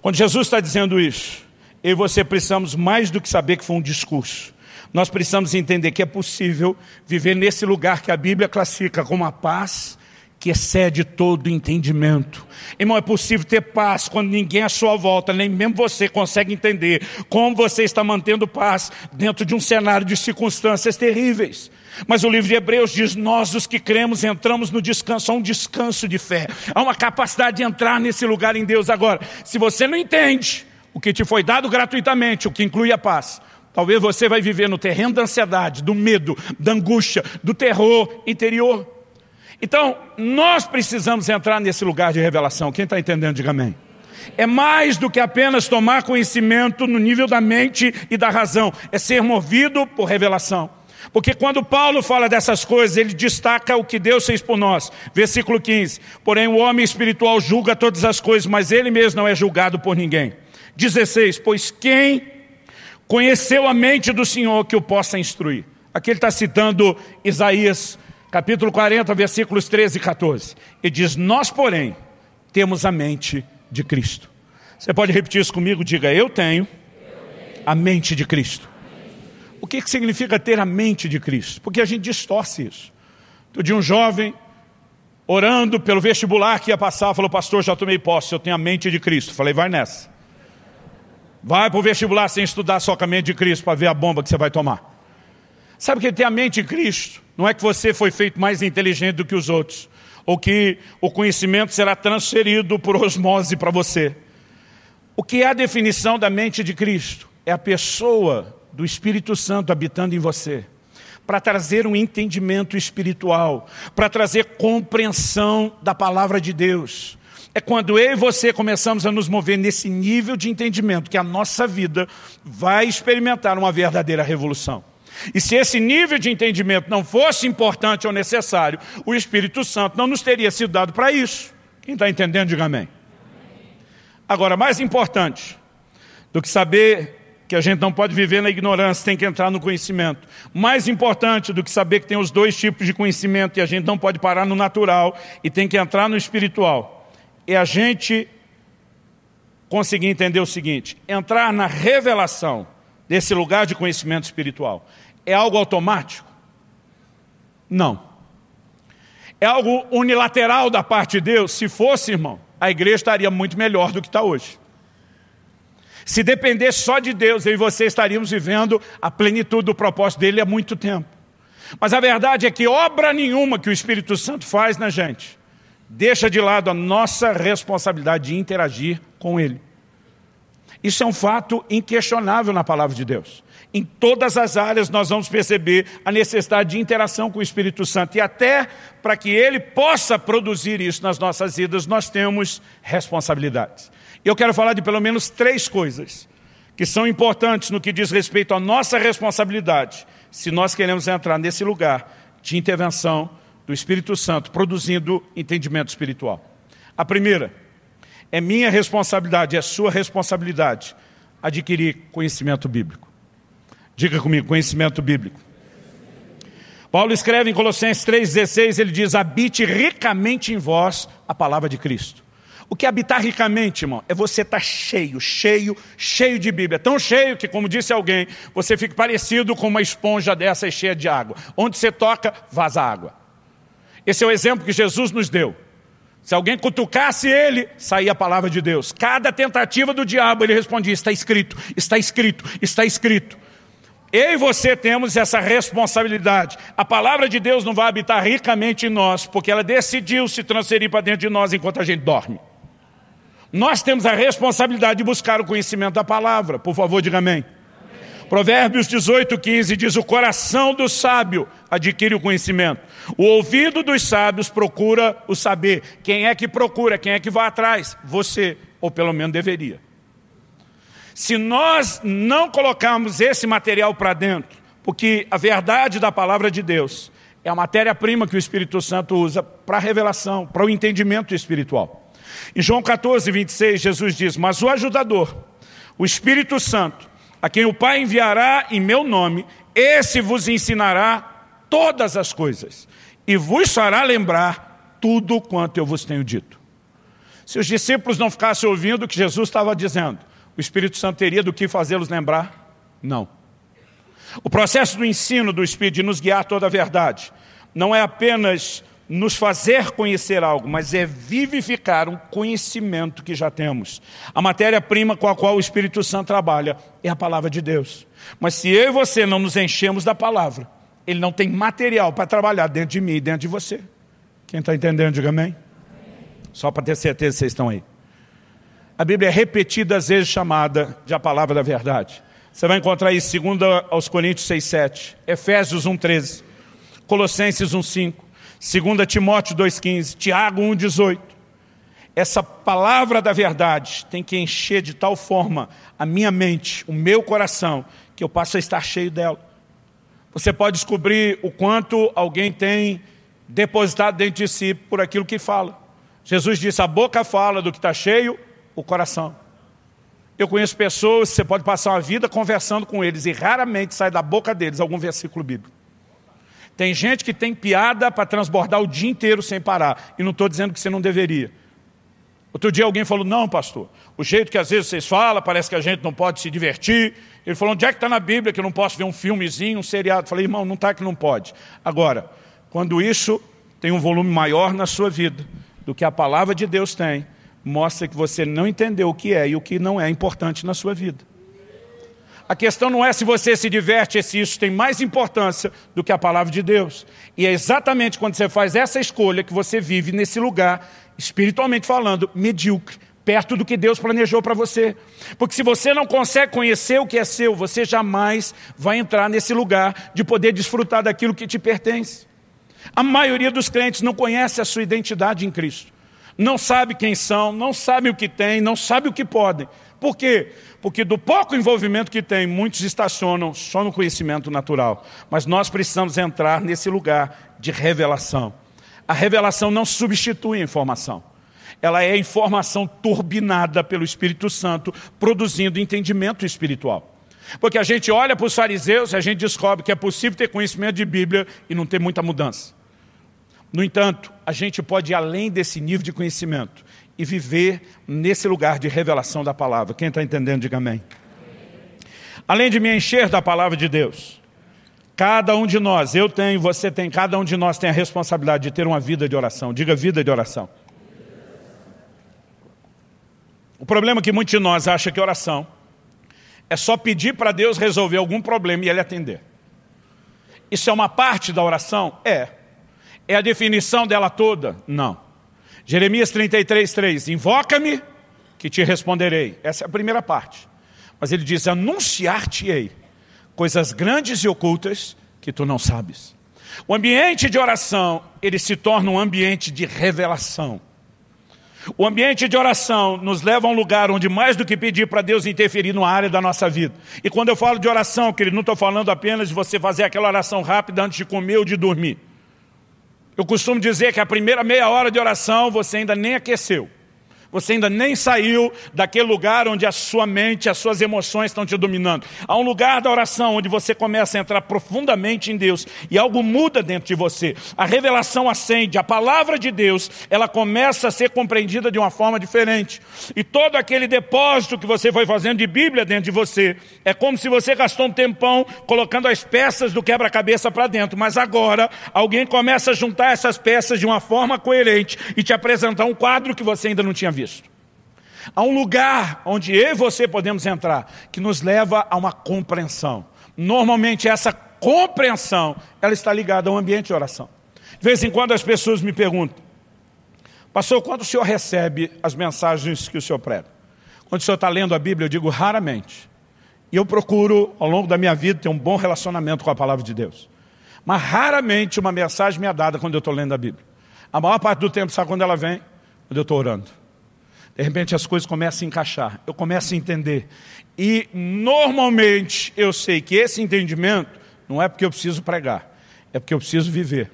Quando Jesus está dizendo isso, eu e você precisamos mais do que saber que foi um discurso. Nós precisamos entender que é possível viver nesse lugar que a Bíblia classifica como a paz que excede todo entendimento. Irmão, é possível ter paz quando ninguém à sua volta, nem mesmo você consegue entender como você está mantendo paz dentro de um cenário de circunstâncias terríveis. Mas o livro de Hebreus diz: Nós, os que cremos, entramos no descanso. Há um descanso de fé, há uma capacidade de entrar nesse lugar em Deus. Agora, se você não entende, o que te foi dado gratuitamente, o que inclui a paz. Talvez você vai viver no terreno da ansiedade, do medo, da angústia, do terror interior. Então, nós precisamos entrar nesse lugar de revelação. Quem está entendendo, diga amém. É mais do que apenas tomar conhecimento no nível da mente e da razão, é ser movido por revelação. Porque quando Paulo fala dessas coisas, ele destaca o que Deus fez por nós. Versículo 15: Porém, o homem espiritual julga todas as coisas, mas ele mesmo não é julgado por ninguém. 16: Pois quem conheceu a mente do Senhor que o possa instruir? Aqui ele está citando Isaías, capítulo 40, versículos 13 e 14. E diz: Nós, porém, temos a mente de Cristo. Você pode repetir isso comigo? Diga: Eu tenho a mente de Cristo. O que, que significa ter a mente de Cristo? Porque a gente distorce isso. De um jovem orando pelo vestibular que ia passar, falou: Pastor, já tomei posse, eu tenho a mente de Cristo. Falei: Vai nessa. Vai para o vestibular sem estudar só com a mente de Cristo para ver a bomba que você vai tomar. Sabe que tem a mente de Cristo. Não é que você foi feito mais inteligente do que os outros, ou que o conhecimento será transferido por osmose para você. O que é a definição da mente de Cristo? É a pessoa do Espírito Santo habitando em você, para trazer um entendimento espiritual, para trazer compreensão da palavra de Deus é quando eu e você começamos a nos mover nesse nível de entendimento que a nossa vida vai experimentar uma verdadeira revolução. E se esse nível de entendimento não fosse importante ou necessário, o Espírito Santo não nos teria sido dado para isso. Quem está entendendo, diga amém. Agora, mais importante do que saber que a gente não pode viver na ignorância, tem que entrar no conhecimento. Mais importante do que saber que tem os dois tipos de conhecimento e a gente não pode parar no natural e tem que entrar no espiritual é a gente conseguir entender o seguinte: entrar na revelação desse lugar de conhecimento espiritual é algo automático? Não. É algo unilateral da parte de Deus? Se fosse, irmão, a igreja estaria muito melhor do que está hoje. Se depender só de Deus, eu e você estaríamos vivendo a plenitude do propósito dele há muito tempo. Mas a verdade é que obra nenhuma que o Espírito Santo faz na gente deixa de lado a nossa responsabilidade de interagir com Ele. Isso é um fato inquestionável na palavra de Deus. Em todas as áreas nós vamos perceber a necessidade de interação com o Espírito Santo. E até para que ele possa produzir isso nas nossas vidas, nós temos responsabilidades. Eu quero falar de pelo menos três coisas que são importantes no que diz respeito à nossa responsabilidade, se nós queremos entrar nesse lugar de intervenção do Espírito Santo, produzindo entendimento espiritual. A primeira, é minha responsabilidade, é sua responsabilidade adquirir conhecimento bíblico. Diga comigo, conhecimento bíblico. Paulo escreve em Colossenses 3,16, ele diz: habite ricamente em vós a palavra de Cristo. O que é habitar ricamente, irmão, é você estar tá cheio, cheio, cheio de Bíblia. Tão cheio que, como disse alguém, você fica parecido com uma esponja dessa cheia de água. Onde você toca, vaza água. Esse é o exemplo que Jesus nos deu. Se alguém cutucasse ele, saía a palavra de Deus. Cada tentativa do diabo, ele respondia: está escrito, está escrito, está escrito. Eu e você temos essa responsabilidade. A palavra de Deus não vai habitar ricamente em nós, porque ela decidiu se transferir para dentro de nós enquanto a gente dorme. Nós temos a responsabilidade de buscar o conhecimento da palavra. Por favor, diga amém. amém. Provérbios 18, 15 diz: O coração do sábio adquire o conhecimento o ouvido dos sábios procura o saber. Quem é que procura? Quem é que vai atrás? Você, ou pelo menos deveria. Se nós não colocarmos esse material para dentro, porque a verdade da palavra de Deus é a matéria-prima que o Espírito Santo usa para a revelação, para o entendimento espiritual. Em João 14, 26, Jesus diz: Mas o ajudador, o Espírito Santo, a quem o Pai enviará em meu nome, esse vos ensinará todas as coisas e vos fará lembrar tudo quanto eu vos tenho dito. Se os discípulos não ficassem ouvindo o que Jesus estava dizendo, o Espírito Santo teria do que fazê-los lembrar? Não. O processo do ensino do Espírito de nos guiar toda a verdade não é apenas nos fazer conhecer algo, mas é vivificar um conhecimento que já temos. A matéria-prima com a qual o Espírito Santo trabalha é a palavra de Deus. Mas se eu e você não nos enchemos da palavra, ele não tem material para trabalhar dentro de mim e dentro de você. Quem está entendendo, diga amém. Só para ter certeza que vocês estão aí. A Bíblia é repetidas vezes chamada de a palavra da verdade. Você vai encontrar aí 2 aos Coríntios 6, 7, Efésios 1, 13, Colossenses 1, 5, 2 Timóteo 2, 15, Tiago 1, 18. Essa palavra da verdade tem que encher de tal forma a minha mente, o meu coração, que eu passo a estar cheio dela. Você pode descobrir o quanto alguém tem depositado dentro de si por aquilo que fala. Jesus disse: a boca fala do que está cheio, o coração. Eu conheço pessoas, você pode passar uma vida conversando com eles e raramente sai da boca deles algum versículo bíblico. Tem gente que tem piada para transbordar o dia inteiro sem parar. E não estou dizendo que você não deveria. Outro dia alguém falou, não pastor, o jeito que às vezes vocês falam, parece que a gente não pode se divertir, ele falou, onde é que está na Bíblia que eu não posso ver um filmezinho, um seriado? Eu falei, irmão, não está que não pode. Agora, quando isso tem um volume maior na sua vida do que a palavra de Deus tem, mostra que você não entendeu o que é e o que não é importante na sua vida. A questão não é se você se diverte, se isso tem mais importância do que a palavra de Deus. E é exatamente quando você faz essa escolha que você vive nesse lugar, espiritualmente falando, medíocre, perto do que Deus planejou para você. Porque se você não consegue conhecer o que é seu, você jamais vai entrar nesse lugar de poder desfrutar daquilo que te pertence. A maioria dos crentes não conhece a sua identidade em Cristo. Não sabe quem são, não sabe o que têm, não sabe o que podem. Por quê? Porque do pouco envolvimento que tem, muitos estacionam só no conhecimento natural. Mas nós precisamos entrar nesse lugar de revelação. A revelação não substitui a informação ela é informação turbinada pelo Espírito Santo, produzindo entendimento espiritual. Porque a gente olha para os fariseus e a gente descobre que é possível ter conhecimento de Bíblia e não ter muita mudança. No entanto, a gente pode ir além desse nível de conhecimento e viver nesse lugar de revelação da palavra. Quem está entendendo, diga amém. Além de me encher da palavra de Deus, cada um de nós, eu tenho, você tem, cada um de nós tem a responsabilidade de ter uma vida de oração. Diga vida de oração. O problema é que muitos de nós acham que oração é só pedir para Deus resolver algum problema e Ele atender. Isso é uma parte da oração? É. É a definição dela toda? Não. Jeremias 33, 3, invoca-me que te responderei. Essa é a primeira parte. Mas ele diz, anunciar-te-ei coisas grandes e ocultas que tu não sabes. O ambiente de oração, ele se torna um ambiente de revelação. O ambiente de oração nos leva a um lugar onde mais do que pedir para Deus interferir numa área da nossa vida. E quando eu falo de oração, querido, não estou falando apenas de você fazer aquela oração rápida antes de comer ou de dormir. Eu costumo dizer que a primeira meia hora de oração você ainda nem aqueceu. Você ainda nem saiu daquele lugar onde a sua mente, as suas emoções estão te dominando. Há um lugar da oração onde você começa a entrar profundamente em Deus e algo muda dentro de você. A revelação acende, a palavra de Deus, ela começa a ser compreendida de uma forma diferente. E todo aquele depósito que você foi fazendo de Bíblia dentro de você, é como se você gastou um tempão colocando as peças do quebra-cabeça para dentro, mas agora alguém começa a juntar essas peças de uma forma coerente e te apresentar um quadro que você ainda não tinha visto. Há um lugar onde eu e você podemos entrar, que nos leva a uma compreensão. Normalmente essa compreensão, ela está ligada ao ambiente de oração. De vez em quando as pessoas me perguntam, pastor, quando o senhor recebe as mensagens que o senhor prega? Quando o senhor está lendo a Bíblia, eu digo raramente. E eu procuro, ao longo da minha vida, ter um bom relacionamento com a palavra de Deus. Mas raramente uma mensagem me é dada quando eu estou lendo a Bíblia. A maior parte do tempo, sabe quando ela vem? Quando eu estou orando de repente as coisas começam a encaixar, eu começo a entender. E normalmente eu sei que esse entendimento não é porque eu preciso pregar, é porque eu preciso viver.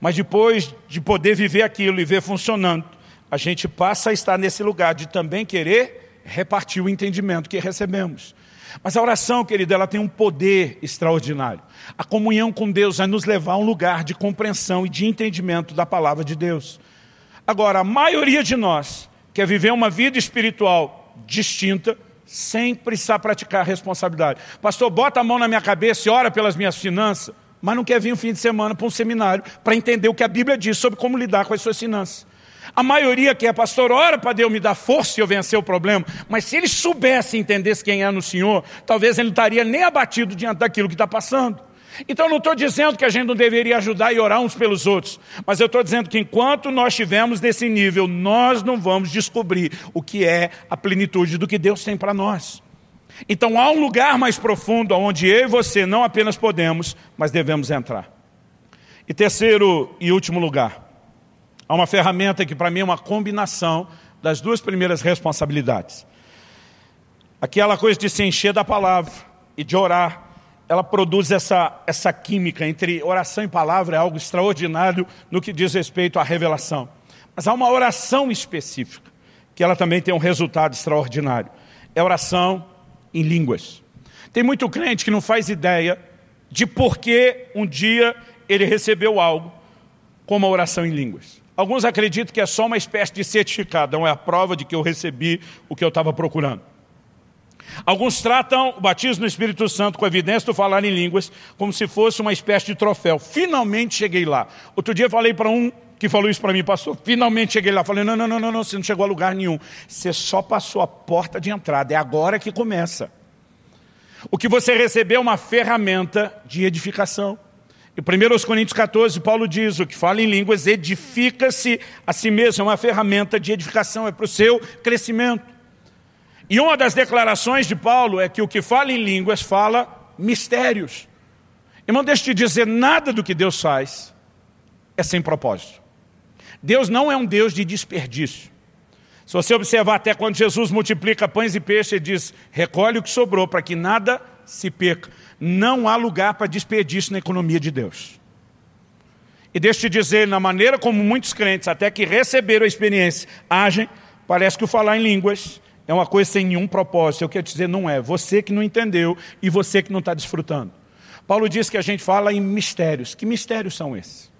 Mas depois de poder viver aquilo e ver funcionando, a gente passa a estar nesse lugar de também querer repartir o entendimento que recebemos. Mas a oração, querida, ela tem um poder extraordinário. A comunhão com Deus vai nos levar a um lugar de compreensão e de entendimento da palavra de Deus. Agora, a maioria de nós que é viver uma vida espiritual distinta, sem precisar praticar responsabilidade. Pastor, bota a mão na minha cabeça e ora pelas minhas finanças, mas não quer vir um fim de semana para um seminário para entender o que a Bíblia diz sobre como lidar com as suas finanças. A maioria que é pastor ora para Deus me dar força e eu vencer o problema, mas se ele soubesse e entendesse quem é no Senhor, talvez ele não estaria nem abatido diante daquilo que está passando. Então, não estou dizendo que a gente não deveria ajudar e orar uns pelos outros, mas eu estou dizendo que enquanto nós estivermos nesse nível, nós não vamos descobrir o que é a plenitude do que Deus tem para nós. Então, há um lugar mais profundo onde eu e você não apenas podemos, mas devemos entrar. E terceiro e último lugar, há uma ferramenta que para mim é uma combinação das duas primeiras responsabilidades. Aquela coisa de se encher da palavra e de orar ela produz essa, essa química entre oração e palavra, é algo extraordinário no que diz respeito à revelação. Mas há uma oração específica, que ela também tem um resultado extraordinário. É oração em línguas. Tem muito crente que não faz ideia de por que um dia ele recebeu algo como a oração em línguas. Alguns acreditam que é só uma espécie de certificado, não é a prova de que eu recebi o que eu estava procurando. Alguns tratam o batismo no Espírito Santo com a evidência do falar em línguas como se fosse uma espécie de troféu. Finalmente cheguei lá. Outro dia falei para um que falou isso para mim, pastor. Finalmente cheguei lá. Falei: não, não, não, não, não, você não chegou a lugar nenhum. Você só passou a porta de entrada. É agora que começa. O que você recebeu é uma ferramenta de edificação. Em 1 Coríntios 14, Paulo diz: o que fala em línguas edifica-se a si mesmo, é uma ferramenta de edificação, é para o seu crescimento. E uma das declarações de Paulo é que o que fala em línguas fala mistérios. Irmão, deixa eu te dizer, nada do que Deus faz é sem propósito. Deus não é um Deus de desperdício. Se você observar até quando Jesus multiplica pães e peixes, ele diz, recolhe o que sobrou para que nada se perca. Não há lugar para desperdício na economia de Deus. E deixa te dizer, na maneira como muitos crentes, até que receberam a experiência, agem, parece que o falar em línguas é uma coisa sem nenhum propósito. Eu quero dizer, não é. Você que não entendeu e você que não está desfrutando. Paulo diz que a gente fala em mistérios. Que mistérios são esses?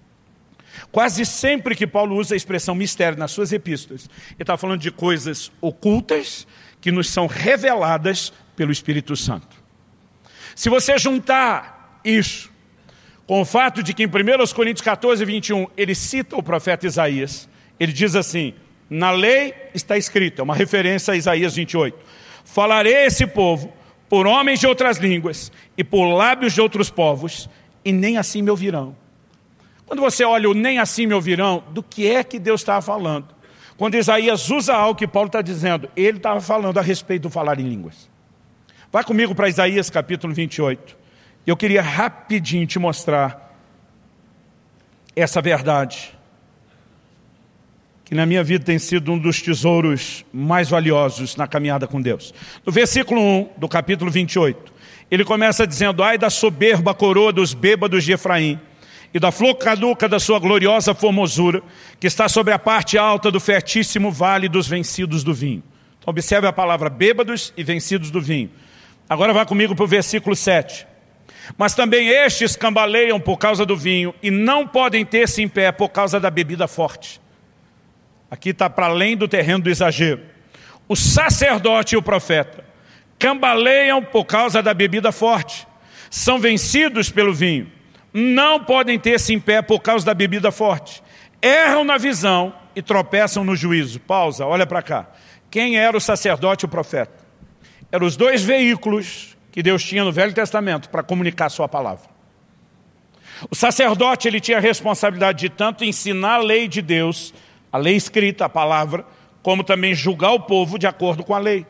Quase sempre que Paulo usa a expressão mistério nas suas epístolas, ele está falando de coisas ocultas que nos são reveladas pelo Espírito Santo. Se você juntar isso com o fato de que em 1 Coríntios 14, 21, ele cita o profeta Isaías, ele diz assim: na lei está escrito, é uma referência a Isaías 28. Falarei a esse povo por homens de outras línguas e por lábios de outros povos, e nem assim me ouvirão. Quando você olha o nem assim me ouvirão, do que é que Deus estava falando? Quando Isaías usa algo que Paulo está dizendo, ele estava falando a respeito do falar em línguas. Vá comigo para Isaías capítulo 28. Eu queria rapidinho te mostrar essa verdade que na minha vida tem sido um dos tesouros mais valiosos na caminhada com Deus. No versículo 1 do capítulo 28, ele começa dizendo: Ai da soberba coroa dos bêbados de Efraim, e da flor caduca da sua gloriosa formosura, que está sobre a parte alta do fertíssimo vale dos vencidos do vinho. Então, observe a palavra bêbados e vencidos do vinho. Agora vá comigo para o versículo 7. Mas também estes cambaleiam por causa do vinho e não podem ter-se em pé por causa da bebida forte. Aqui está para além do terreno do exagero. O sacerdote e o profeta cambaleiam por causa da bebida forte, são vencidos pelo vinho, não podem ter-se em pé por causa da bebida forte, erram na visão e tropeçam no juízo. Pausa, olha para cá. Quem era o sacerdote e o profeta? Eram os dois veículos que Deus tinha no Velho Testamento para comunicar sua palavra. O sacerdote ele tinha a responsabilidade de tanto ensinar a lei de Deus a lei escrita, a palavra, como também julgar o povo de acordo com a lei.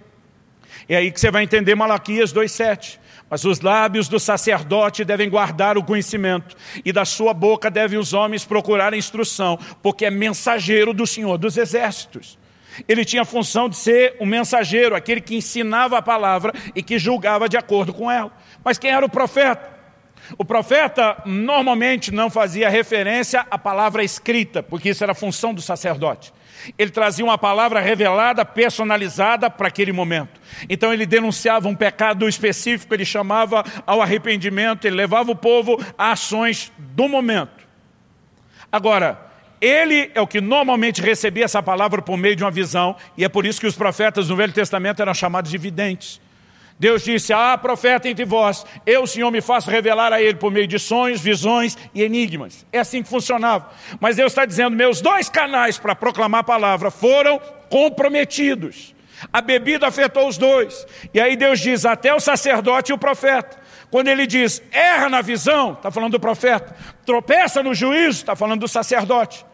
É aí que você vai entender Malaquias 2,7. Mas os lábios do sacerdote devem guardar o conhecimento, e da sua boca devem os homens procurar a instrução, porque é mensageiro do Senhor dos Exércitos. Ele tinha a função de ser o mensageiro, aquele que ensinava a palavra e que julgava de acordo com ela. Mas quem era o profeta? O profeta normalmente não fazia referência à palavra escrita, porque isso era função do sacerdote. Ele trazia uma palavra revelada, personalizada para aquele momento. Então ele denunciava um pecado específico, ele chamava ao arrependimento, ele levava o povo a ações do momento. Agora, ele é o que normalmente recebia essa palavra por meio de uma visão, e é por isso que os profetas no Velho Testamento eram chamados de videntes. Deus disse: Ah, profeta entre vós, eu, Senhor, me faço revelar a ele por meio de sonhos, visões e enigmas. É assim que funcionava. Mas Deus está dizendo: meus dois canais para proclamar a palavra foram comprometidos. A bebida afetou os dois. E aí Deus diz: até o sacerdote e o profeta. Quando ele diz erra na visão, está falando do profeta, tropeça no juízo, está falando do sacerdote.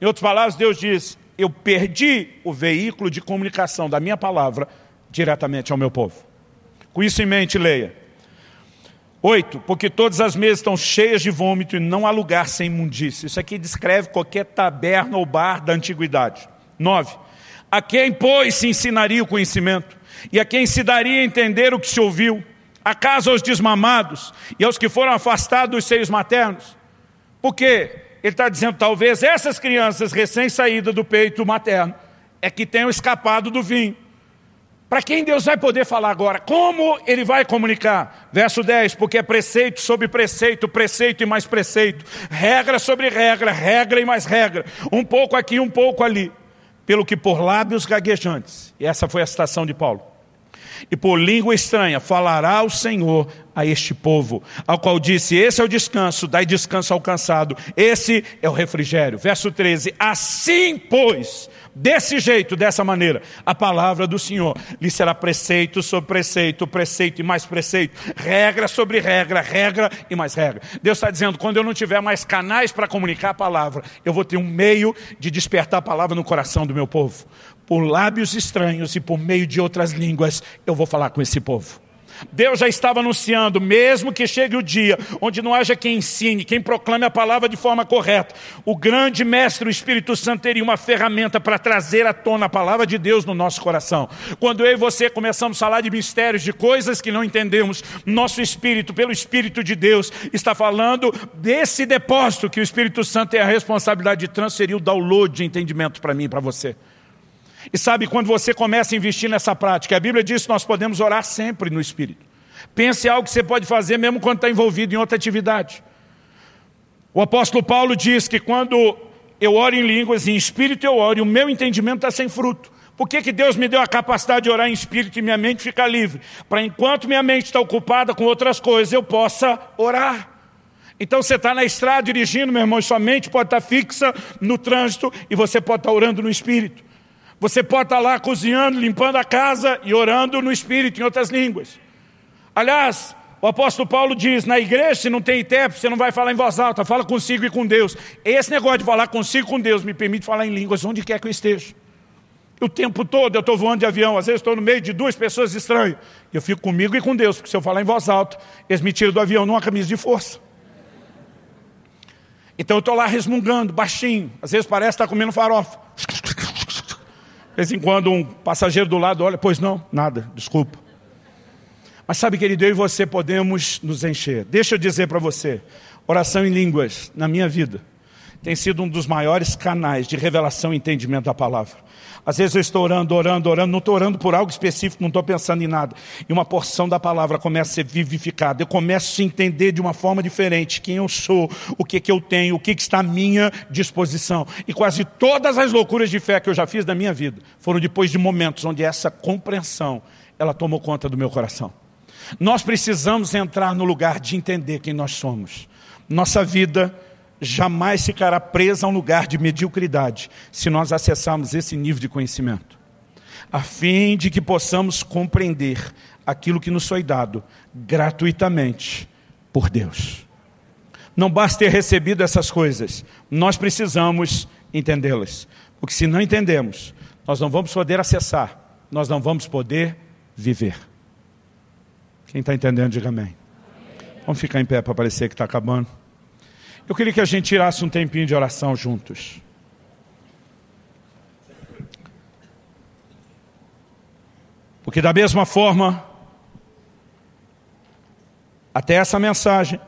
Em outras palavras, Deus diz: eu perdi o veículo de comunicação da minha palavra diretamente ao meu povo. Com isso em mente, leia. Oito, Porque todas as mesas estão cheias de vômito e não há lugar sem imundícia. Isso aqui descreve qualquer taberna ou bar da antiguidade. Nove, A quem, pois, se ensinaria o conhecimento? E a quem se daria a entender o que se ouviu? Acaso aos desmamados e aos que foram afastados dos seios maternos? Porque ele está dizendo, talvez essas crianças recém-saídas do peito materno é que tenham escapado do vinho. Para quem Deus vai poder falar agora? Como ele vai comunicar? Verso 10: Porque é preceito sobre preceito, preceito e mais preceito, regra sobre regra, regra e mais regra, um pouco aqui, um pouco ali, pelo que por lábios gaguejantes, e essa foi a citação de Paulo, e por língua estranha falará o Senhor a este povo, ao qual disse: Esse é o descanso, dai descanso ao cansado. esse é o refrigério. Verso 13: Assim, pois, desse jeito, dessa maneira. A palavra do Senhor lhe será preceito sobre preceito, preceito e mais preceito, regra sobre regra, regra e mais regra. Deus está dizendo: quando eu não tiver mais canais para comunicar a palavra, eu vou ter um meio de despertar a palavra no coração do meu povo. Por lábios estranhos e por meio de outras línguas, eu vou falar com esse povo. Deus já estava anunciando, mesmo que chegue o dia onde não haja quem ensine, quem proclame a palavra de forma correta, o grande mestre, o Espírito Santo, teria uma ferramenta para trazer à tona a palavra de Deus no nosso coração. Quando eu e você começamos a falar de mistérios, de coisas que não entendemos, nosso espírito, pelo Espírito de Deus, está falando desse depósito que o Espírito Santo tem a responsabilidade de transferir o download de entendimento para mim e para você. E sabe, quando você começa a investir nessa prática, a Bíblia diz que nós podemos orar sempre no Espírito. Pense algo que você pode fazer mesmo quando está envolvido em outra atividade. O apóstolo Paulo diz que quando eu oro em línguas, em espírito eu oro, e o meu entendimento está sem fruto. Por que, que Deus me deu a capacidade de orar em espírito e minha mente ficar livre? Para enquanto minha mente está ocupada com outras coisas, eu possa orar. Então você está na estrada dirigindo, meu irmão, e sua mente pode estar tá fixa no trânsito e você pode estar tá orando no espírito. Você pode estar lá cozinhando, limpando a casa e orando no espírito, em outras línguas. Aliás, o apóstolo Paulo diz: na igreja, se não tem tempo, você não vai falar em voz alta, fala consigo e com Deus. Esse negócio de falar consigo e com Deus me permite falar em línguas onde quer que eu esteja. O tempo todo eu estou voando de avião, às vezes estou no meio de duas pessoas estranhas. Eu fico comigo e com Deus, porque se eu falar em voz alta, eles me tiram do avião numa camisa de força. Então eu estou lá resmungando, baixinho, às vezes parece estar tá comendo farofa vez em quando um passageiro do lado olha, pois não, nada, desculpa. Mas sabe, querido, eu e você podemos nos encher. Deixa eu dizer para você, oração em línguas, na minha vida, tem sido um dos maiores canais de revelação e entendimento da palavra. Às vezes eu estou orando, orando, orando, não estou orando por algo específico, não estou pensando em nada. E uma porção da palavra começa a ser vivificada. Eu começo a entender de uma forma diferente quem eu sou, o que, que eu tenho, o que, que está à minha disposição. E quase todas as loucuras de fé que eu já fiz na minha vida foram depois de momentos onde essa compreensão ela tomou conta do meu coração. Nós precisamos entrar no lugar de entender quem nós somos. Nossa vida jamais ficará presa a um lugar de mediocridade se nós acessarmos esse nível de conhecimento, a fim de que possamos compreender aquilo que nos foi dado gratuitamente por Deus. Não basta ter recebido essas coisas, nós precisamos entendê-las, porque se não entendemos, nós não vamos poder acessar, nós não vamos poder viver. Quem está entendendo, diga amém. Vamos ficar em pé para parecer que está acabando. Eu queria que a gente tirasse um tempinho de oração juntos. Porque, da mesma forma, até essa mensagem,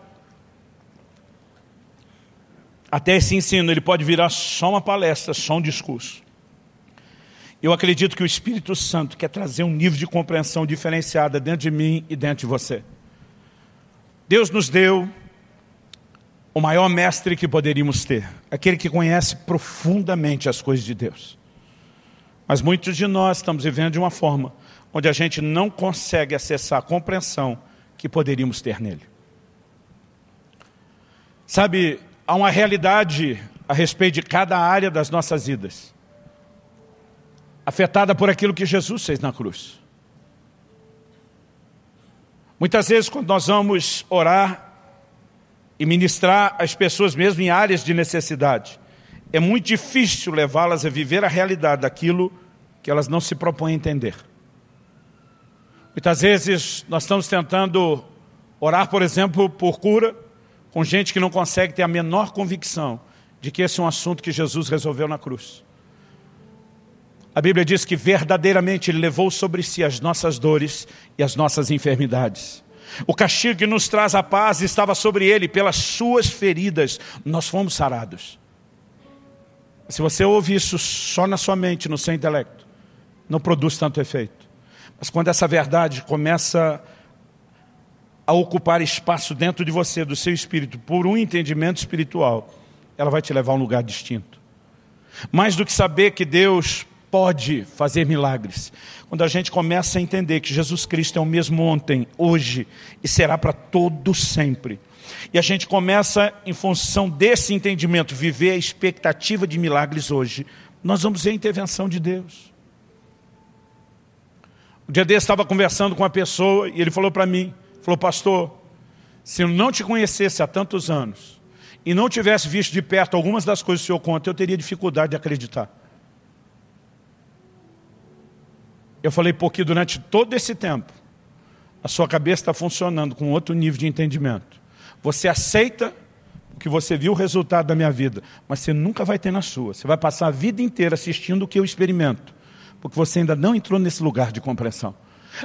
até esse ensino, ele pode virar só uma palestra, só um discurso. Eu acredito que o Espírito Santo quer trazer um nível de compreensão diferenciada dentro de mim e dentro de você. Deus nos deu o maior mestre que poderíamos ter, aquele que conhece profundamente as coisas de Deus. Mas muitos de nós estamos vivendo de uma forma onde a gente não consegue acessar a compreensão que poderíamos ter nele. Sabe, há uma realidade a respeito de cada área das nossas vidas, afetada por aquilo que Jesus fez na cruz. Muitas vezes, quando nós vamos orar, e ministrar as pessoas mesmo em áreas de necessidade. É muito difícil levá-las a viver a realidade daquilo que elas não se propõem a entender. Muitas vezes nós estamos tentando orar, por exemplo, por cura, com gente que não consegue ter a menor convicção de que esse é um assunto que Jesus resolveu na cruz. A Bíblia diz que verdadeiramente Ele levou sobre si as nossas dores e as nossas enfermidades. O castigo que nos traz a paz estava sobre ele, pelas suas feridas nós fomos sarados. Se você ouve isso só na sua mente, no seu intelecto, não produz tanto efeito. Mas quando essa verdade começa a ocupar espaço dentro de você, do seu espírito, por um entendimento espiritual, ela vai te levar a um lugar distinto. Mais do que saber que Deus pode fazer milagres. Quando a gente começa a entender que Jesus Cristo é o mesmo ontem, hoje e será para todo sempre. E a gente começa, em função desse entendimento, viver a expectativa de milagres hoje. Nós vamos ver a intervenção de Deus. Um dia desse estava conversando com uma pessoa e ele falou para mim, falou, pastor, se eu não te conhecesse há tantos anos e não tivesse visto de perto algumas das coisas que o senhor conta, eu teria dificuldade de acreditar. Eu falei porque durante todo esse tempo, a sua cabeça está funcionando com outro nível de entendimento. Você aceita o que você viu o resultado da minha vida, mas você nunca vai ter na sua. Você vai passar a vida inteira assistindo o que eu experimento, porque você ainda não entrou nesse lugar de compreensão.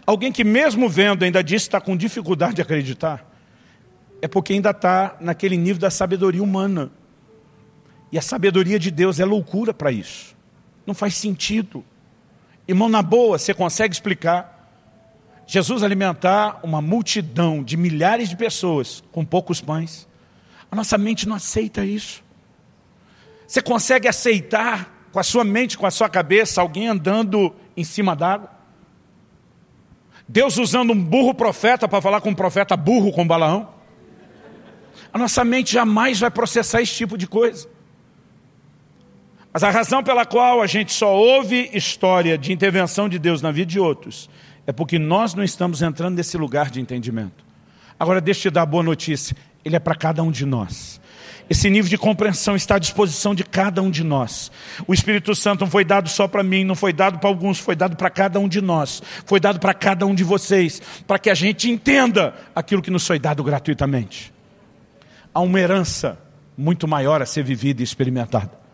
Alguém que mesmo vendo ainda diz que está com dificuldade de acreditar, é porque ainda está naquele nível da sabedoria humana. E a sabedoria de Deus é loucura para isso. Não faz sentido. Irmão, na boa, você consegue explicar Jesus alimentar uma multidão de milhares de pessoas com poucos pães? A nossa mente não aceita isso. Você consegue aceitar com a sua mente, com a sua cabeça, alguém andando em cima d'água? Deus usando um burro profeta para falar com um profeta burro, com Balaão? A nossa mente jamais vai processar esse tipo de coisa. Mas a razão pela qual a gente só ouve história de intervenção de Deus na vida de outros é porque nós não estamos entrando nesse lugar de entendimento. Agora, deixa eu te dar a boa notícia: ele é para cada um de nós. Esse nível de compreensão está à disposição de cada um de nós. O Espírito Santo não foi dado só para mim, não foi dado para alguns, foi dado para cada um de nós, foi dado para cada um de vocês, para que a gente entenda aquilo que nos foi dado gratuitamente. Há uma herança muito maior a ser vivida e experimentada.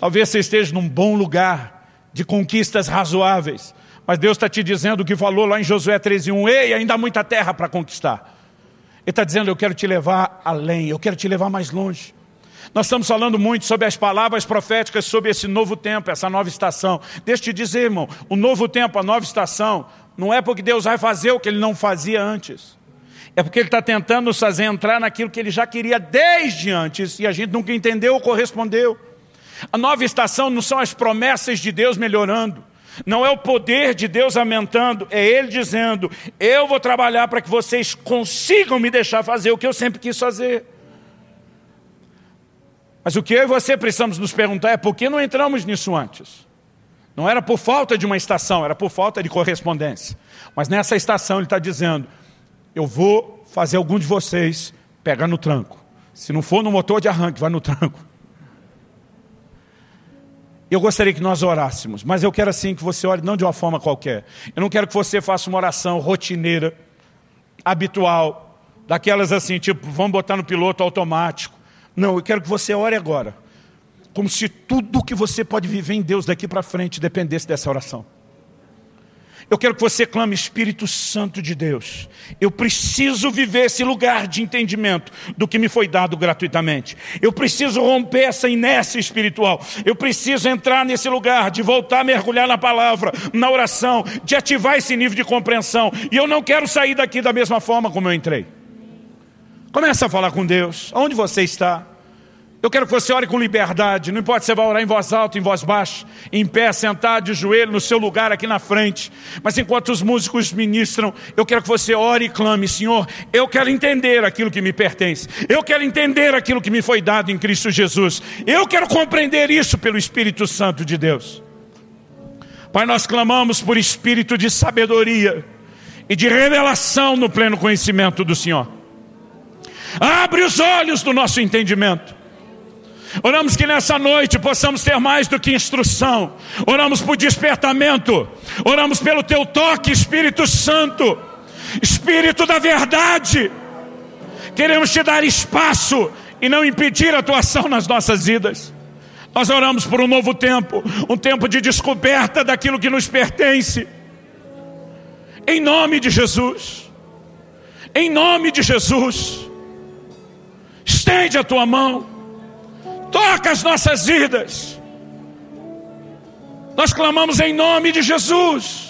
Talvez você esteja num bom lugar, de conquistas razoáveis, mas Deus está te dizendo o que falou lá em Josué 13:1, ei, ainda há muita terra para conquistar. Ele está dizendo, eu quero te levar além, eu quero te levar mais longe. Nós estamos falando muito sobre as palavras proféticas, sobre esse novo tempo, essa nova estação. Deixa eu te dizer, irmão, o novo tempo, a nova estação, não é porque Deus vai fazer o que Ele não fazia antes. É porque Ele está tentando nos fazer entrar naquilo que Ele já queria desde antes e a gente nunca entendeu ou correspondeu. A nova estação não são as promessas de Deus melhorando, não é o poder de Deus aumentando, é Ele dizendo: Eu vou trabalhar para que vocês consigam me deixar fazer o que eu sempre quis fazer. Mas o que eu e você precisamos nos perguntar é por que não entramos nisso antes? Não era por falta de uma estação, era por falta de correspondência. Mas nessa estação ele está dizendo: Eu vou fazer algum de vocês pegar no tranco. Se não for no motor de arranque, vai no tranco eu gostaria que nós orássemos, mas eu quero assim que você ore não de uma forma qualquer. Eu não quero que você faça uma oração rotineira, habitual, daquelas assim, tipo, vamos botar no piloto automático. Não, eu quero que você ore agora, como se tudo que você pode viver em Deus daqui para frente dependesse dessa oração. Eu quero que você clame, Espírito Santo de Deus. Eu preciso viver esse lugar de entendimento do que me foi dado gratuitamente. Eu preciso romper essa inércia espiritual. Eu preciso entrar nesse lugar, de voltar a mergulhar na palavra, na oração, de ativar esse nível de compreensão. E eu não quero sair daqui da mesma forma como eu entrei. Começa a falar com Deus. Onde você está? Eu quero que você ore com liberdade. Não importa se você vai orar em voz alta, em voz baixa, em pé, sentado, de joelho, no seu lugar aqui na frente. Mas enquanto os músicos ministram, eu quero que você ore e clame: Senhor, eu quero entender aquilo que me pertence. Eu quero entender aquilo que me foi dado em Cristo Jesus. Eu quero compreender isso pelo Espírito Santo de Deus. Pai, nós clamamos por espírito de sabedoria e de revelação no pleno conhecimento do Senhor. Abre os olhos do nosso entendimento Oramos que nessa noite possamos ter mais do que instrução. Oramos por despertamento. Oramos pelo teu toque, Espírito Santo. Espírito da verdade. Queremos te dar espaço e não impedir a tua ação nas nossas vidas. Nós oramos por um novo tempo, um tempo de descoberta daquilo que nos pertence. Em nome de Jesus. Em nome de Jesus. Estende a tua mão toca as nossas vidas. Nós clamamos em nome de Jesus.